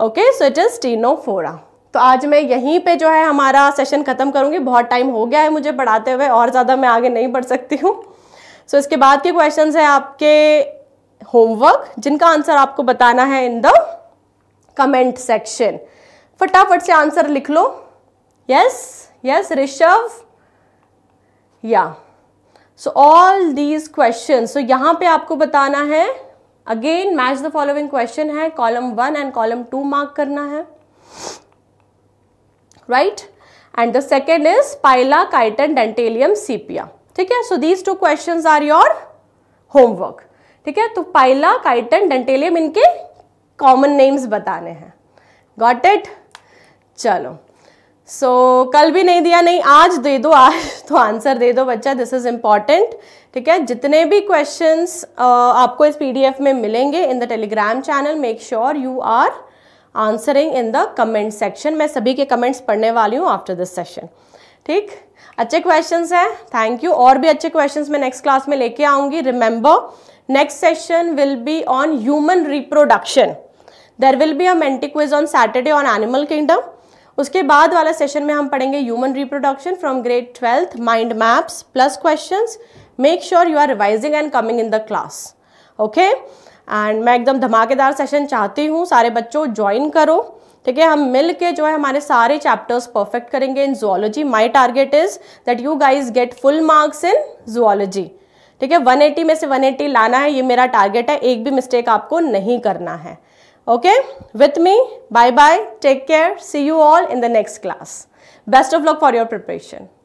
okay so it is Ctenophora तो आज मैं यहीं पे जो है हमारा सेशन ख़त्म करूंगी बहुत टाइम हो गया है मुझे पढ़ाते हुए और ज़्यादा मैं आगे नहीं बढ़ सकती हूँ सो so, इसके बाद के क्वेश्चन है आपके होमवर्क जिनका आंसर आपको बताना है इन द कमेंट सेक्शन फटाफट से आंसर लिख लो yes yes Rishabh yeah so all these question so यहां पे आपको बताना है again match the following question है column one and column two mark करना है right and the second is Pila Chiton Dentalium Sepia ठीक है so these two question are your homework ठीक है तो पाइला काइटन डेंटेलियम इनके कॉमन नेम्स बताने हैं गॉट इट चलो सो so, कल भी नहीं दिया नहीं आज दे दो आज तो आंसर दे दो बच्चा दिस इज़ इम्पॉर्टेंट ठीक है जितने भी क्वेश्चंस आपको इस पीडीएफ में मिलेंगे in the Telegram channel make sure you are answering in the comment section मैं सभी के कमेंट्स पढ़ने वाली हूँ आफ्टर दिस सेशन ठीक अच्छे क्वेश्चन हैं थैंक यू और भी अच्छे क्वेश्चन मैं नेक्स्ट क्लास में लेके आऊँगी remember next session will be on human reproduction there will be a Menti quiz on Saturday on animal kingdom उसके बाद वाला सेशन में हम पढ़ेंगे human reproduction from grade twelfth mind maps plus question make sure you are revising and coming in the class okay and मैं एकदम धमाकेदार session चाहती हूँ सारे बच्चों ज्वाइन करो ठीक है हम मिल के जो है हमारे सारे चैप्टर्स परफेक्ट करेंगे in zoology my target is that you guys get full marks in zoology ठीक है 180 में से 180 लाना है ये मेरा टारगेट है एक भी मिस्टेक आपको नहीं करना है okay with me bye bye take care see you all in the next class best of luck for your preparation